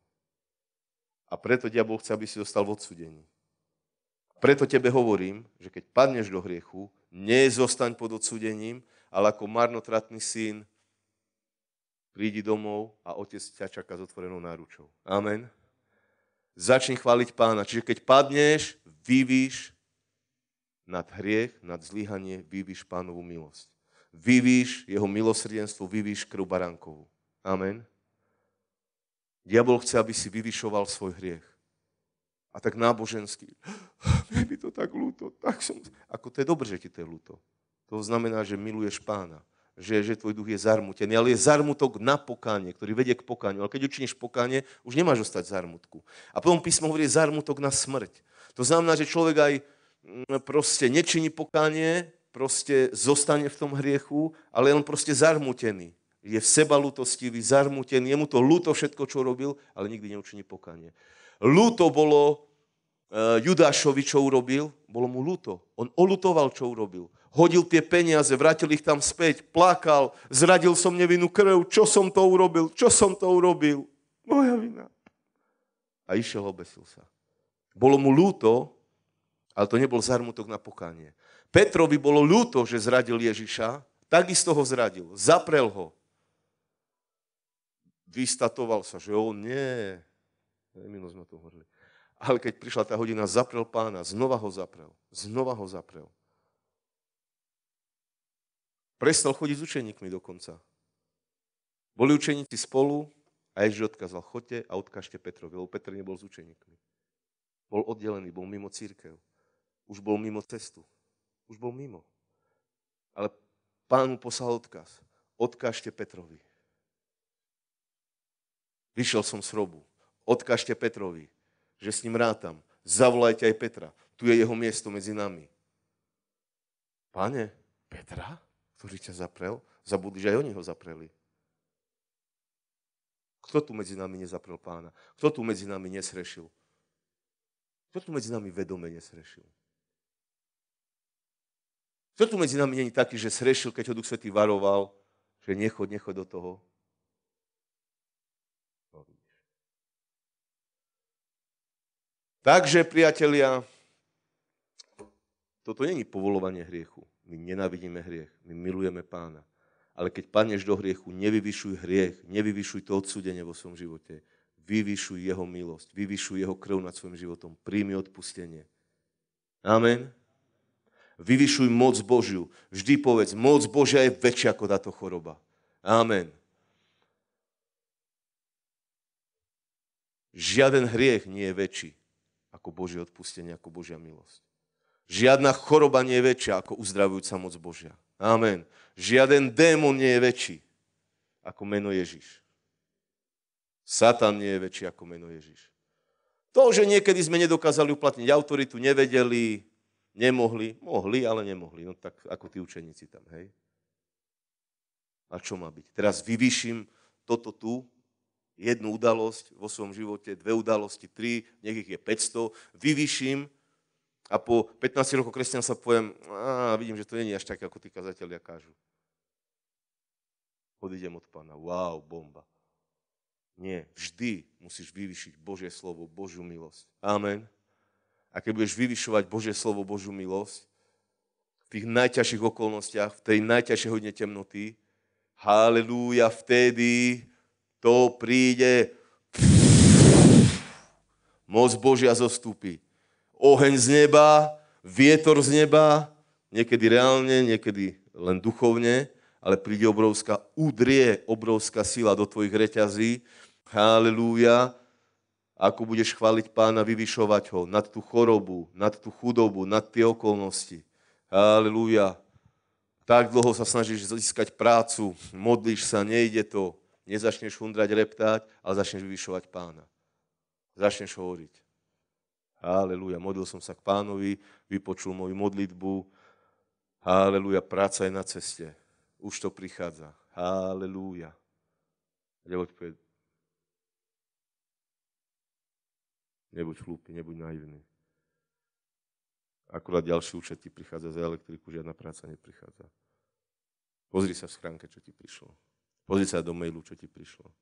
A preto diabol chce, aby si dostal v odsudení preto tebe hovorím, že keď padneš do hriechu, nezostaň pod odsudením, ale ako marnotratný syn prídi domov a otec ťa čaká s otvorenou náručou. Amen. Začni chváliť pána. Čiže keď padneš, vyvíš nad hriech, nad zlyhanie, vyvíš Pánovú milosť. Vyvíš jeho milosrdenstvo, vyvíš krv barankovú. Amen. Diabol chce, aby si vyvyšoval svoj hriech a tak náboženský. Je (gasps) mi to tak ľúto, tak som... Ako to je dobré, že ti to je ľúto. To znamená, že miluješ pána, že, že tvoj duch je zarmutený, ale je zarmutok na pokánie, ktorý vedie k pokániu. Ale keď učiníš pokánie, už nemáš zostať zarmutku. A potom písmo hovorí zarmutok na smrť. To znamená, že človek aj mm, proste nečiní pokánie, proste zostane v tom hriechu, ale je on proste zarmutený je v seba lutostivý, zarmutený, je mu to ľúto všetko, čo robil, ale nikdy neučiní pokanie. Lúto bolo E, Judášovi, čo urobil, bolo mu ľúto. On olutoval, čo urobil. Hodil tie peniaze, vrátil ich tam späť, plakal, zradil som nevinnú krv, čo som to urobil, čo som to urobil. Moja vina. A išiel, obesil sa. Bolo mu ľúto, ale to nebol zarmutok na pokánie. Petrovi bolo ľúto, že zradil Ježiša, takisto ho zradil, zaprel ho. Vystatoval sa, že on nie. Minus sme to hovorili ale keď prišla tá hodina, zaprel pána, znova ho zaprel, znova ho zaprel. Prestal chodiť s učeníkmi dokonca. Boli učeníci spolu a Ježiš odkázal, chodte a odkážte Petrovi, lebo Petr nebol s učeníkmi. Bol oddelený, bol mimo církev. Už bol mimo cestu. Už bol mimo. Ale pán mu poslal odkaz. Odkážte Petrovi. Vyšiel som z robu. Odkážte Petrovi že s ním rátam. Zavolajte aj Petra. Tu je jeho miesto medzi nami. Pane, Petra, ktorý ťa zaprel, zabudli, že aj oni ho zapreli. Kto tu medzi nami nezaprel pána? Kto tu medzi nami nesrešil? Kto tu medzi nami vedome nesrešil? Kto tu medzi nami není taký, že srešil, keď ho Duch Svetý varoval, že nechod, nechod do toho? Takže, priatelia, toto není povolovanie hriechu. My nenávidíme hriech, my milujeme pána. Ale keď padneš do hriechu, nevyvyšuj hriech, nevyvyšuj to odsúdenie vo svojom živote. Vyvyšuj jeho milosť, vyvyšuj jeho krv nad svojim životom. Príjmi odpustenie. Amen. Vyvyšuj moc Božiu. Vždy povedz, moc Božia je väčšia ako táto choroba. Amen. Žiaden hriech nie je väčší ako Božie odpustenie, ako Božia milosť. Žiadna choroba nie je väčšia ako uzdravujúca moc Božia. Amen. Žiaden démon nie je väčší ako meno Ježiš. Satan nie je väčší ako meno Ježiš. To, že niekedy sme nedokázali uplatniť autoritu, nevedeli, nemohli, mohli, ale nemohli. No tak ako tí učeníci tam, hej? A čo má byť? Teraz vyvýšim toto tu jednu udalosť vo svojom živote, dve udalosti, tri, nech ich je 500, vyvyším a po 15 rokoch sa poviem, a vidím, že to nie je až také, ako tí kazatelia kážu. Odídem od pána, wow, bomba. Nie, vždy musíš vyvyšiť Božie slovo, Božiu milosť. Amen. A keď budeš vyvyšovať Božie slovo, Božiu milosť, v tých najťažších okolnostiach, v tej najťažšej hodine temnoty, halelúja, vtedy to príde, moc Božia zostúpi. Oheň z neba, vietor z neba, niekedy reálne, niekedy len duchovne, ale príde obrovská, udrie obrovská sila do tvojich reťazí. Halelúja. Ako budeš chváliť pána, vyvyšovať ho nad tú chorobu, nad tú chudobu, nad tie okolnosti. Halelúja. Tak dlho sa snažíš získať prácu, modlíš sa, nejde to. Nezačneš hundrať, reptať, ale začneš vyvyšovať pána. Začneš hovoriť. Aleluja, modlil som sa k pánovi, vypočul moju modlitbu. Aleluja, práca je na ceste. Už to prichádza. Aleluja. nebuď hlúpy, nebuď naivný. Akurát ďalší účet ti prichádza za elektriku, žiadna práca neprichádza. Pozri sa v schránke, čo ti prišlo. Pozri sa do mailu, čo ti prišlo.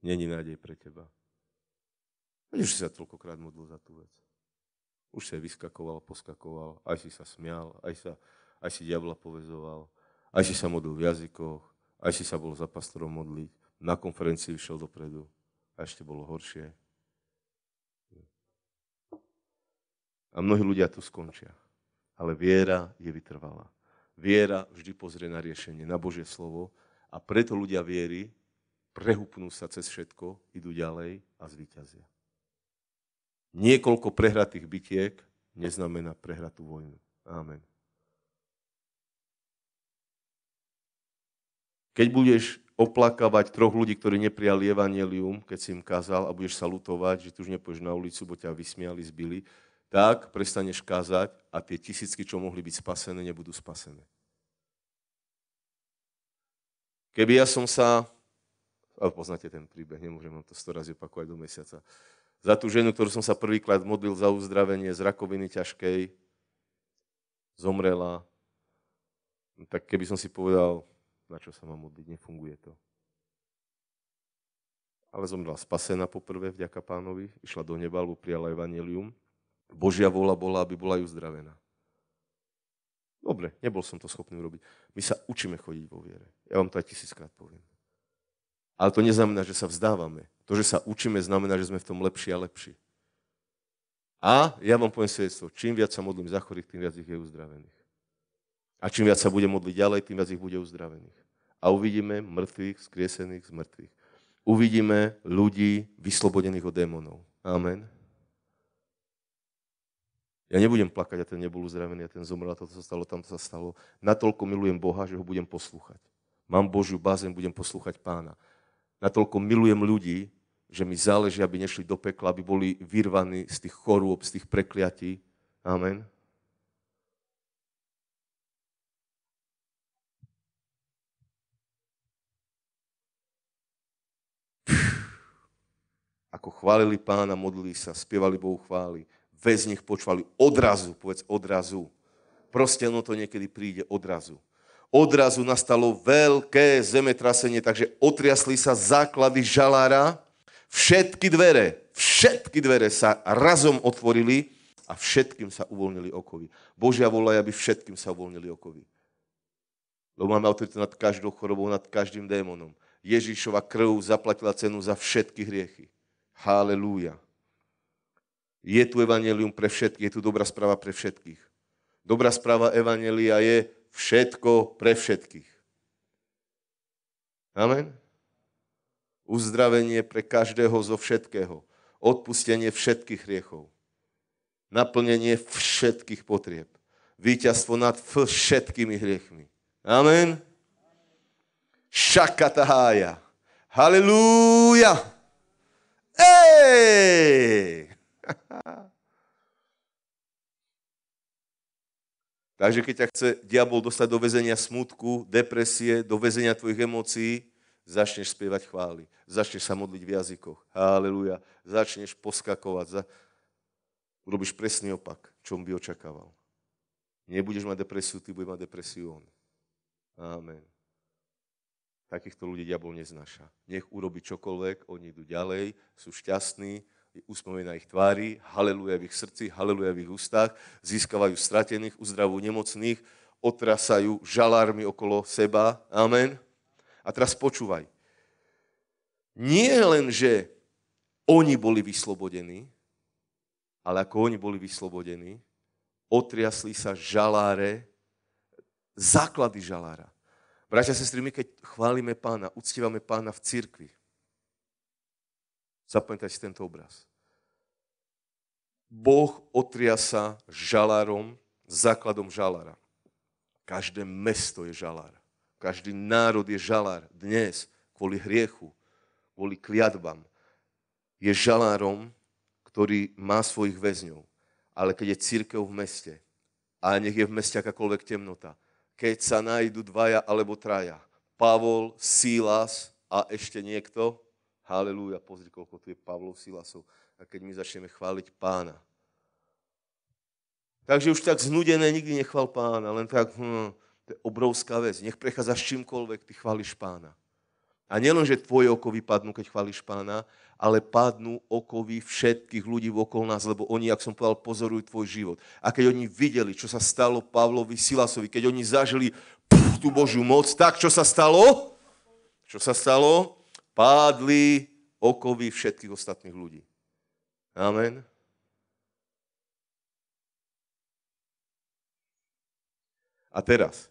Není nádej pre teba. Už si sa toľkokrát modlil za tú vec. Už si vyskakoval, poskakoval, aj si sa smial, aj, sa, aj si diabla povezoval, aj si sa modlil v jazykoch, aj si sa bol za pastorom modliť. Na konferencii vyšiel dopredu a ešte bolo horšie. A mnohí ľudia tu skončia. Ale viera je vytrvalá. Viera vždy pozrie na riešenie, na Božie slovo a preto ľudia viery prehupnú sa cez všetko, idú ďalej a zvíťazia. Niekoľko prehratých bitiek neznamená prehratú vojnu. Amen. Keď budeš oplakávať troch ľudí, ktorí neprijali evanelium, keď si im kázal a budeš sa lutovať, že tu už nepôjdeš na ulicu, bo ťa vysmiali, zbili, tak prestaneš kázať a tie tisícky, čo mohli byť spasené, nebudú spasené. Keby ja som sa, ale poznáte ten príbeh, nemôžem vám to razy opakovať do mesiaca, za tú ženu, ktorú som sa prvýkrát modlil za uzdravenie z rakoviny ťažkej, zomrela, tak keby som si povedal, na čo sa mám modliť, nefunguje to. Ale zomrela spasená poprvé, vďaka pánovi, išla do neba, alebo prijala evanelium, Božia vola bola, aby bola aj uzdravená. Dobre, nebol som to schopný urobiť. My sa učíme chodiť vo viere. Ja vám to aj tisíckrát poviem. Ale to neznamená, že sa vzdávame. To, že sa učíme, znamená, že sme v tom lepší a lepší. A ja vám poviem svedectvo, čím viac sa modlím za chorých, tým viac ich je uzdravených. A čím viac sa budem modliť ďalej, tým viac ich bude uzdravených. A uvidíme mŕtvych, skriesených z mŕtvych. Uvidíme ľudí vyslobodených od démonov. Amen. Ja nebudem plakať, a ten nebol uzdravený, a ten zomrel, a toto sa stalo, tamto sa stalo. Natoľko milujem Boha, že ho budem poslúchať. Mám Božiu bázeň, budem poslúchať pána. Natoľko milujem ľudí, že mi záleží, aby nešli do pekla, aby boli vyrvaní z tých chorôb, z tých prekliatí. Amen. Pff. Ako chválili pána, modlili sa, spievali Bohu chváli nich počúvali. Odrazu, povedz odrazu. Proste ono to niekedy príde odrazu. Odrazu nastalo veľké zemetrasenie, takže otriasli sa základy žalára, všetky dvere, všetky dvere sa razom otvorili a všetkým sa uvoľnili okovy. Božia volá, aby všetkým sa uvoľnili okovy. Lebo máme autoritu nad každou chorobou, nad každým démonom. Ježíšova krv zaplatila cenu za všetky hriechy. Halelúja. Je tu evanelium pre všetkých, je tu dobrá správa pre všetkých. Dobrá správa evanelia je všetko pre všetkých. Amen. Uzdravenie pre každého zo všetkého. Odpustenie všetkých hriechov. Naplnenie všetkých potrieb. Výťazstvo nad všetkými hriechmi. Amen. hája. Halilúja. Ej! (laughs) Takže keď ťa chce diabol dostať do väzenia smutku, depresie, do väzenia tvojich emócií, začneš spievať chvály, začneš sa modliť v jazykoch, haleluja, začneš poskakovať, za... urobíš presný opak, čo on by očakával. Nebudeš mať depresiu, ty budeš mať depresiu on. Amen. Takýchto ľudí diabol neznáša. Nech urobi čokoľvek, oni idú ďalej, sú šťastní, úsmevie na ich tvári, haleluja v ich srdci, haleluja v ich ústach, získavajú stratených, uzdravujú nemocných, otrasajú žalármi okolo seba. Amen. A teraz počúvaj. Nie len, že oni boli vyslobodení, ale ako oni boli vyslobodení, otriasli sa žaláre, základy žalára. Bratia a sestry, my keď chválime pána, uctievame pána v cirkvi, zapamätaj si tento obraz. Boh otria sa žalárom, základom žalára. Každé mesto je žalár. Každý národ je žalár dnes kvôli hriechu, kvôli kliatbám. Je žalárom, ktorý má svojich väzňov. Ale keď je církev v meste, a nech je v meste akákoľvek temnota, keď sa nájdu dvaja alebo traja, Pavol, Sílas a ešte niekto, Halelúja, pozri, koľko tu je Pavlov, Silasov, a keď my začneme chváliť pána. Takže už tak znudené nikdy nechval pána, len tak, hm, to je obrovská vec. Nech prechádzaš čímkoľvek, ty chváliš pána. A nielen, že tvoje oko vypadnú, keď chváliš pána, ale padnú okovy všetkých ľudí okolo nás, lebo oni, ak som povedal, pozorujú tvoj život. A keď oni videli, čo sa stalo Pavlovi Silasovi, keď oni zažili pff, tú Božiu moc, tak čo sa stalo? Čo sa stalo? Pádli okovy všetkých ostatných ľudí. Amen. A teraz.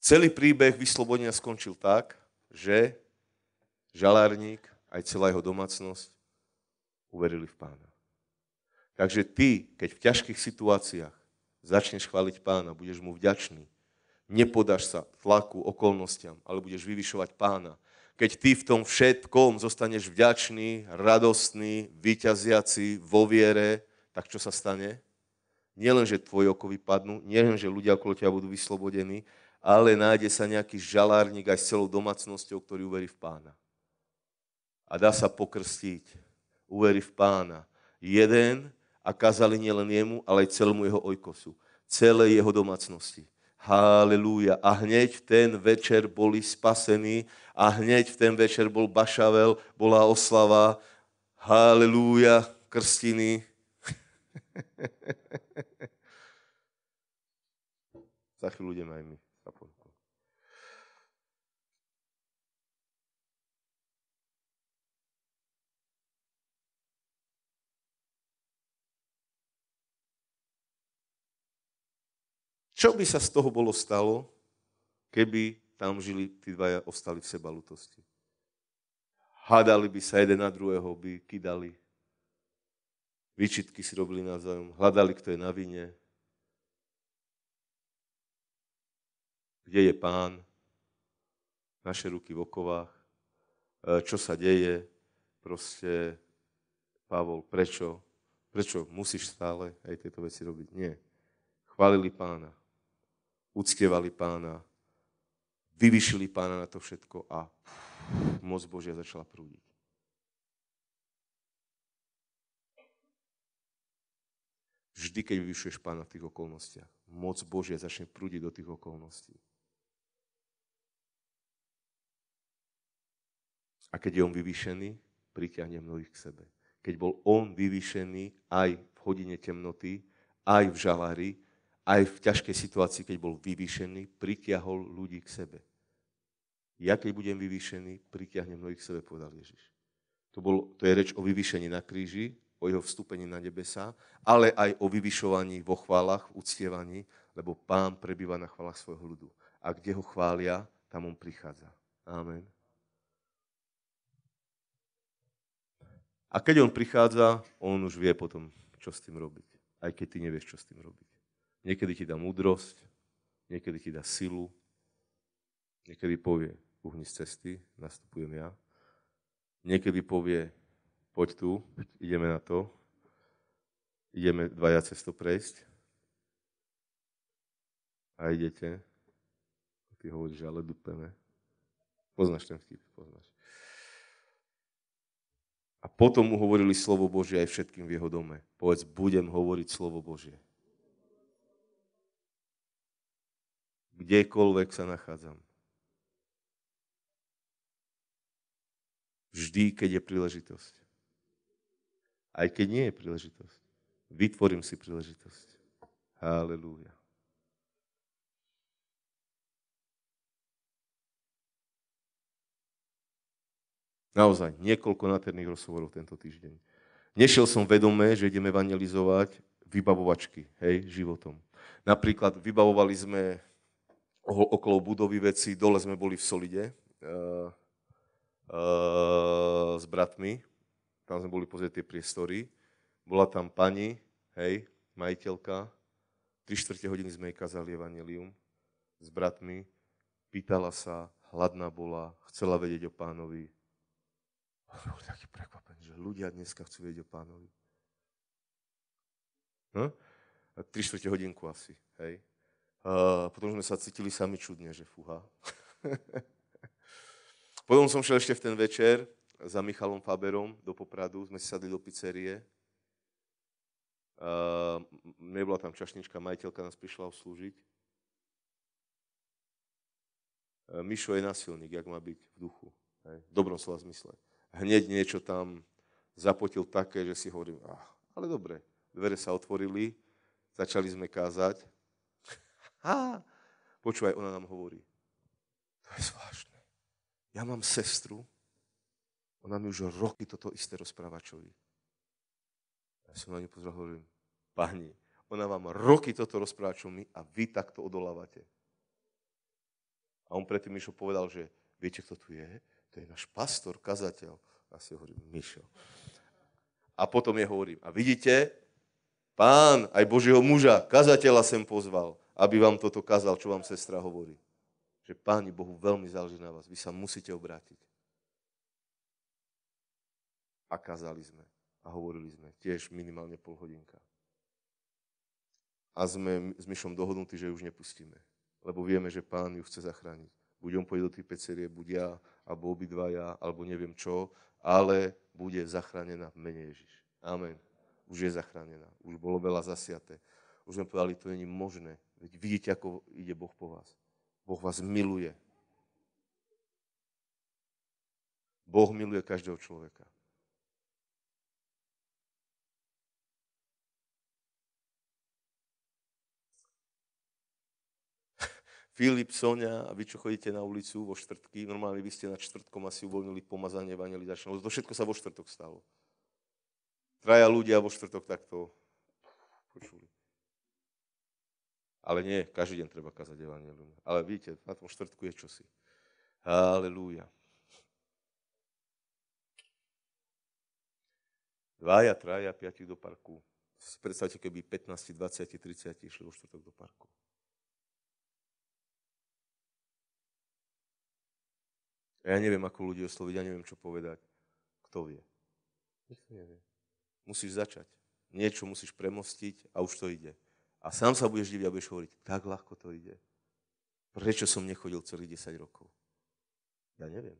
Celý príbeh vyslobodenia skončil tak, že žalárník aj celá jeho domácnosť uverili v pána. Takže ty, keď v ťažkých situáciách začneš chváliť pána, budeš mu vďačný, nepodáš sa tlaku, okolnostiam, ale budeš vyvyšovať pána keď ty v tom všetkom zostaneš vďačný, radostný, vyťaziaci vo viere, tak čo sa stane? Nielen, že tvoje oko vypadnú, nielen, že ľudia okolo ťa budú vyslobodení, ale nájde sa nejaký žalárnik aj s celou domácnosťou, ktorý uverí v pána. A dá sa pokrstiť. Uverí v pána. Jeden a kazali nielen jemu, ale aj celému jeho ojkosu. Celé jeho domácnosti. Halelúja. A hneď ten večer boli spasení a hneď v ten večer bol Bašavel, bola oslava. Halelúja, krstiny. (laughs) Za chvíľu ideme aj my. Čo by sa z toho bolo stalo, keby tam žili tí dvaja ostali v sebalutosti? Hádali by sa jeden na druhého, by kydali. Výčitky si robili navzájom, hľadali, kto je na vine. Kde je pán? Naše ruky v okovách. E, čo sa deje? Proste, Pavol, prečo? Prečo musíš stále aj tieto veci robiť? Nie. Chválili pána, uctievali pána, vyvyšili pána na to všetko a moc Božia začala prúdiť. Vždy, keď vyvyšuješ pána v tých okolnostiach, moc Božia začne prúdiť do tých okolností. A keď je on vyvyšený, pritiahne mnohých k sebe. Keď bol on vyvyšený aj v hodine temnoty, aj v žalári, aj v ťažkej situácii, keď bol vyvýšený, pritiahol ľudí k sebe. Ja, keď budem vyvýšený, pritiahnem mnohých k sebe, povedal Ježiš. To, bol, to je reč o vyvýšení na kríži, o jeho vstúpení na nebesa, ale aj o vyvyšovaní vo chválach, v uctievaní, lebo pán prebýva na chválach svojho ľudu. A kde ho chvália, tam on prichádza. Amen. A keď on prichádza, on už vie potom, čo s tým robiť. Aj keď ty nevieš, čo s tým robiť. Niekedy ti dá múdrosť, niekedy ti dá silu, niekedy povie, uhni z cesty, nastupujem ja. Niekedy povie, poď tu, ideme na to, ideme dvaja cesto prejsť a idete. Ty hovoríš, ale dupeme. Poznáš ten vtip, poznáš. A potom mu hovorili slovo Božie aj všetkým v jeho dome. Povedz, budem hovoriť slovo Božie. kdekoľvek sa nachádzam. Vždy, keď je príležitosť. Aj keď nie je príležitosť. Vytvorím si príležitosť. Halelúja. Naozaj, niekoľko naterných rozhovorov tento týždeň. Nešiel som vedomé, že ideme evangelizovať vybavovačky, hej, životom. Napríklad vybavovali sme okolo budovy veci, dole sme boli v Solide uh, uh, s bratmi, tam sme boli pozrieť tie priestory, bola tam pani, hej, majiteľka, 3 čtvrte hodiny sme jej kazali evangelium s bratmi, pýtala sa, hladná bola, chcela vedieť o pánovi. Bol taký prekvapený, že ľudia dneska chcú vedieť o pánovi. No? Hm? 3 čtvrte hodinku asi, hej. Eh, potom sme sa cítili sami čudne, že fuha. (laughs) potom som šiel ešte v ten večer za Michalom Faberom do Popradu, sme si sadli do pizzerie. Uh, eh, nebola tam čašnička, majiteľka nás prišla obslúžiť. Uh, Mišo je nasilník, jak má byť v duchu. Hej, v dobrom slova zmysle. Hneď niečo tam zapotil také, že si hovorím, ah, ale dobre. Dvere sa otvorili, začali sme kázať Ha. Počúvaj, ona nám hovorí. To je zvláštne. Ja mám sestru, ona mi už roky toto isté rozpráva vy. Ja som na ňu pozrel hovorím, pani, ona vám roky toto rozpráva čo my a vy takto odolávate. A on predtým Mišo povedal, že viete, kto tu je? To je náš pastor, kazateľ. A si hovorím, Mišo. A potom je hovorím, a vidíte, pán aj Božieho muža, kazateľa sem pozval aby vám toto kázal, čo vám sestra hovorí. Že Páni Bohu veľmi záleží na vás. Vy sa musíte obrátiť. A kázali sme. A hovorili sme. Tiež minimálne pol hodinka. A sme s Myšom dohodnutí, že ju už nepustíme. Lebo vieme, že Pán ju chce zachrániť. Buď on pôjde do tej pecerie, buď ja, alebo ja, alebo neviem čo, ale bude zachránená v mene Ježiš. Amen. Už je zachránená. Už bolo veľa zasiaté. Už sme povedali, to není možné, Veď vidíte, ako ide Boh po vás. Boh vás miluje. Boh miluje každého človeka. (laughs) Filip, Sonia, a vy, čo chodíte na ulicu vo štvrtky, normálne vy ste na štvrtkom asi uvoľnili pomazanie vanilizačného. To všetko sa vo štvrtok stalo. Traja ľudia vo štvrtok takto počuli. Ale nie, každý deň treba kázať evanelium. Ale vidíte, na tom štvrtku je čosi. Halelúja. Dvaja, traja, piatich do parku. Predstavte, keby 15, 20, 30 išli vo štvrtok do parku. Ja neviem, ako ľudí osloviť, ja neviem, čo povedať. Kto vie? Nikto nevie. Musíš začať. Niečo musíš premostiť a už to ide a sám sa budeš diviť a budeš hovoriť, tak ľahko to ide. Prečo som nechodil celých 10 rokov? Ja neviem.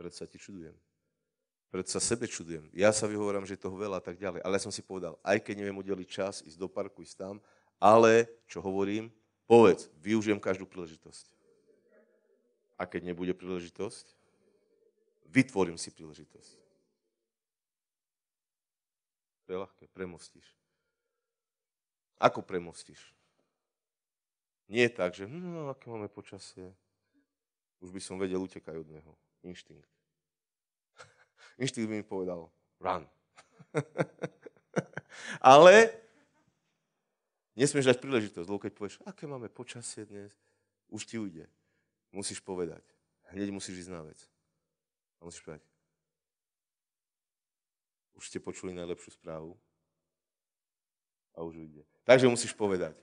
Predsa ti čudujem. Predsa sebe čudujem. Ja sa vyhovorám, že je toho veľa a tak ďalej. Ale ja som si povedal, aj keď neviem udeliť čas, ísť do parku, ísť tam, ale, čo hovorím, povedz, využijem každú príležitosť. A keď nebude príležitosť, vytvorím si príležitosť. To je ľahké, premostíš. Ako premostíš? Nie tak, že hm, no, aké máme počasie. Už by som vedel, utekaj od neho. Inštinkt. (laughs) Inštinkt by mi povedal, run. (laughs) Ale nesmieš dať príležitosť, lebo keď povieš, aké máme počasie dnes, už ti ujde. Musíš povedať. Hneď musíš ísť na vec. A musíš povedať, už ste počuli najlepšiu správu a už ujde. Takže musíš povedať.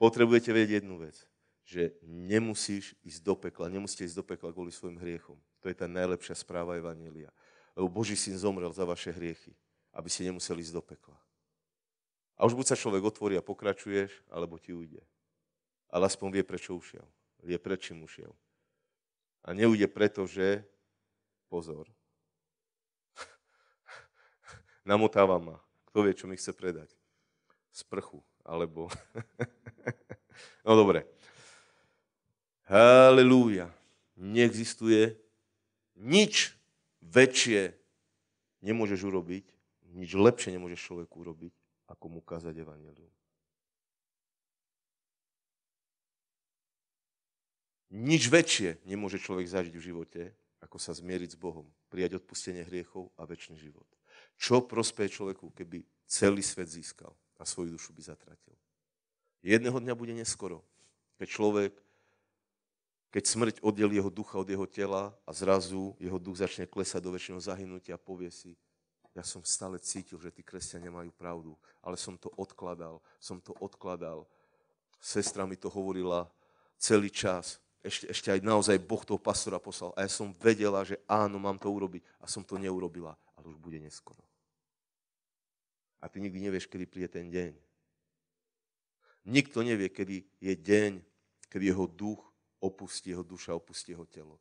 Potrebujete vedieť jednu vec, že nemusíš ísť do pekla, nemusíte ísť do pekla kvôli svojim hriechom. To je tá najlepšia správa Evanília. Lebo Boží syn zomrel za vaše hriechy, aby ste nemuseli ísť do pekla. A už buď sa človek otvorí a pokračuješ, alebo ti ujde. Ale aspoň vie, prečo ušiel. Vie, prečo ušiel. A neujde preto, že... Pozor. (laughs) Namotáva ma. Kto vie, čo mi chce predať sprchu, alebo... (laughs) no dobre. Halelúja. Neexistuje nič väčšie nemôžeš urobiť, nič lepšie nemôžeš človeku urobiť, ako mu kázať evanelium. Nič väčšie nemôže človek zažiť v živote, ako sa zmieriť s Bohom, prijať odpustenie hriechov a väčší život. Čo prospeje človeku, keby celý svet získal? a svoju dušu by zatratil. Jedného dňa bude neskoro, keď človek, keď smrť oddelí jeho ducha od jeho tela a zrazu jeho duch začne klesať do väčšného zahynutia a povie si, ja som stále cítil, že tí kresťania majú pravdu, ale som to odkladal, som to odkladal. Sestra mi to hovorila celý čas, ešte, ešte aj naozaj Boh toho pastora poslal. A ja som vedela, že áno, mám to urobiť a som to neurobila, ale už bude neskoro. A ty nikdy nevieš, kedy príde ten deň. Nikto nevie, kedy je deň, kedy jeho duch opustí jeho duša, opustí jeho telo.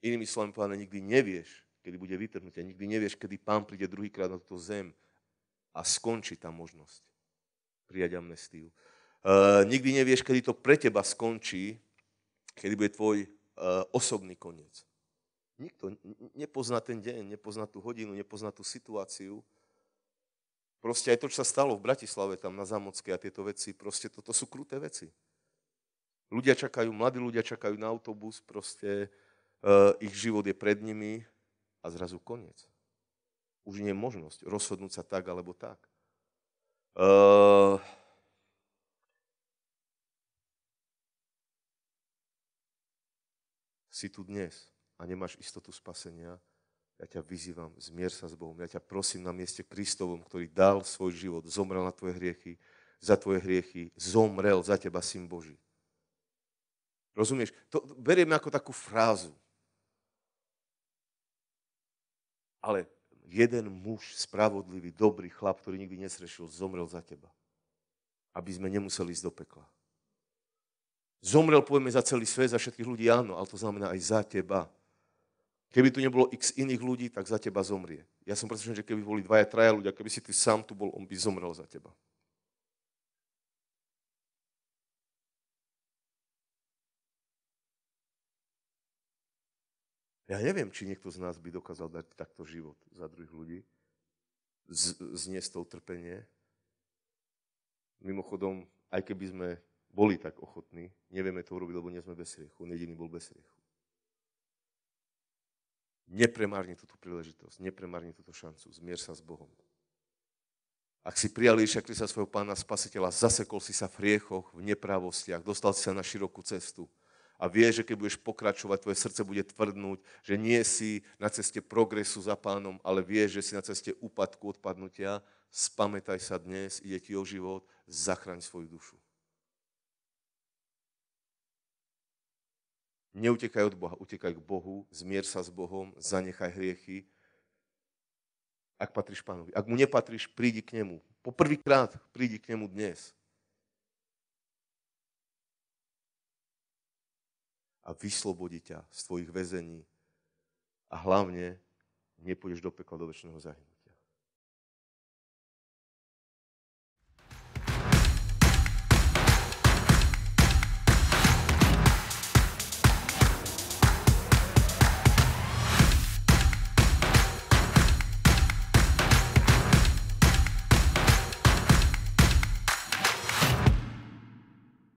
Inými slovami povedané, nikdy nevieš, kedy bude vytrhnutie. Nikdy nevieš, kedy pán príde druhýkrát na túto zem a skončí tá možnosť prijať amnestiu. Uh, nikdy nevieš, kedy to pre teba skončí, kedy bude tvoj uh, osobný koniec. Nikto nepozná ten deň, nepozná tú hodinu, nepozná tú situáciu. Proste aj to, čo sa stalo v Bratislave, tam na zamocke a tieto veci, proste toto sú kruté veci. Ľudia čakajú, mladí ľudia čakajú na autobus, proste e, ich život je pred nimi a zrazu koniec. Už nie je možnosť rozhodnúť sa tak alebo tak. E, si tu dnes a nemáš istotu spasenia, ja ťa vyzývam, zmier sa s Bohom. Ja ťa prosím na mieste Kristovom, ktorý dal svoj život, zomrel na tvoje hriechy, za tvoje hriechy, zomrel za teba, Syn Boží. Rozumieš? To berieme ako takú frázu. Ale jeden muž, spravodlivý, dobrý chlap, ktorý nikdy nesrešil, zomrel za teba. Aby sme nemuseli ísť do pekla. Zomrel, povieme, za celý svet, za všetkých ľudí, áno, ale to znamená aj za teba. Keby tu nebolo x iných ľudí, tak za teba zomrie. Ja som presvedčený, že keby boli dvaja, traja ľudia, keby si ty sám tu bol, on by zomrel za teba. Ja neviem, či niekto z nás by dokázal dať takto život za druhých ľudí, z, zniesť to utrpenie. Mimochodom, aj keby sme boli tak ochotní, nevieme to urobiť, lebo nie sme bez hriechu. On jediný bol bez hriechu. Nepremárni túto príležitosť, nepremárni túto šancu, zmier sa s Bohom. Ak si prijal Ježiša Krista svojho pána spasiteľa, zasekol si sa v riechoch, v nepravostiach, dostal si sa na širokú cestu a vie, že keď budeš pokračovať, tvoje srdce bude tvrdnúť, že nie si na ceste progresu za pánom, ale vie, že si na ceste úpadku, odpadnutia, spamätaj sa dnes, ide ti o život, zachraň svoju dušu. Neutekaj od Boha, utekaj k Bohu, zmier sa s Bohom, zanechaj hriechy. Ak patríš pánovi. Ak mu nepatríš, prídi k nemu. prvýkrát prídi k nemu dnes. A vyslobodí ťa z tvojich väzení. A hlavne nepôjdeš do pekla do väčšného zahynu.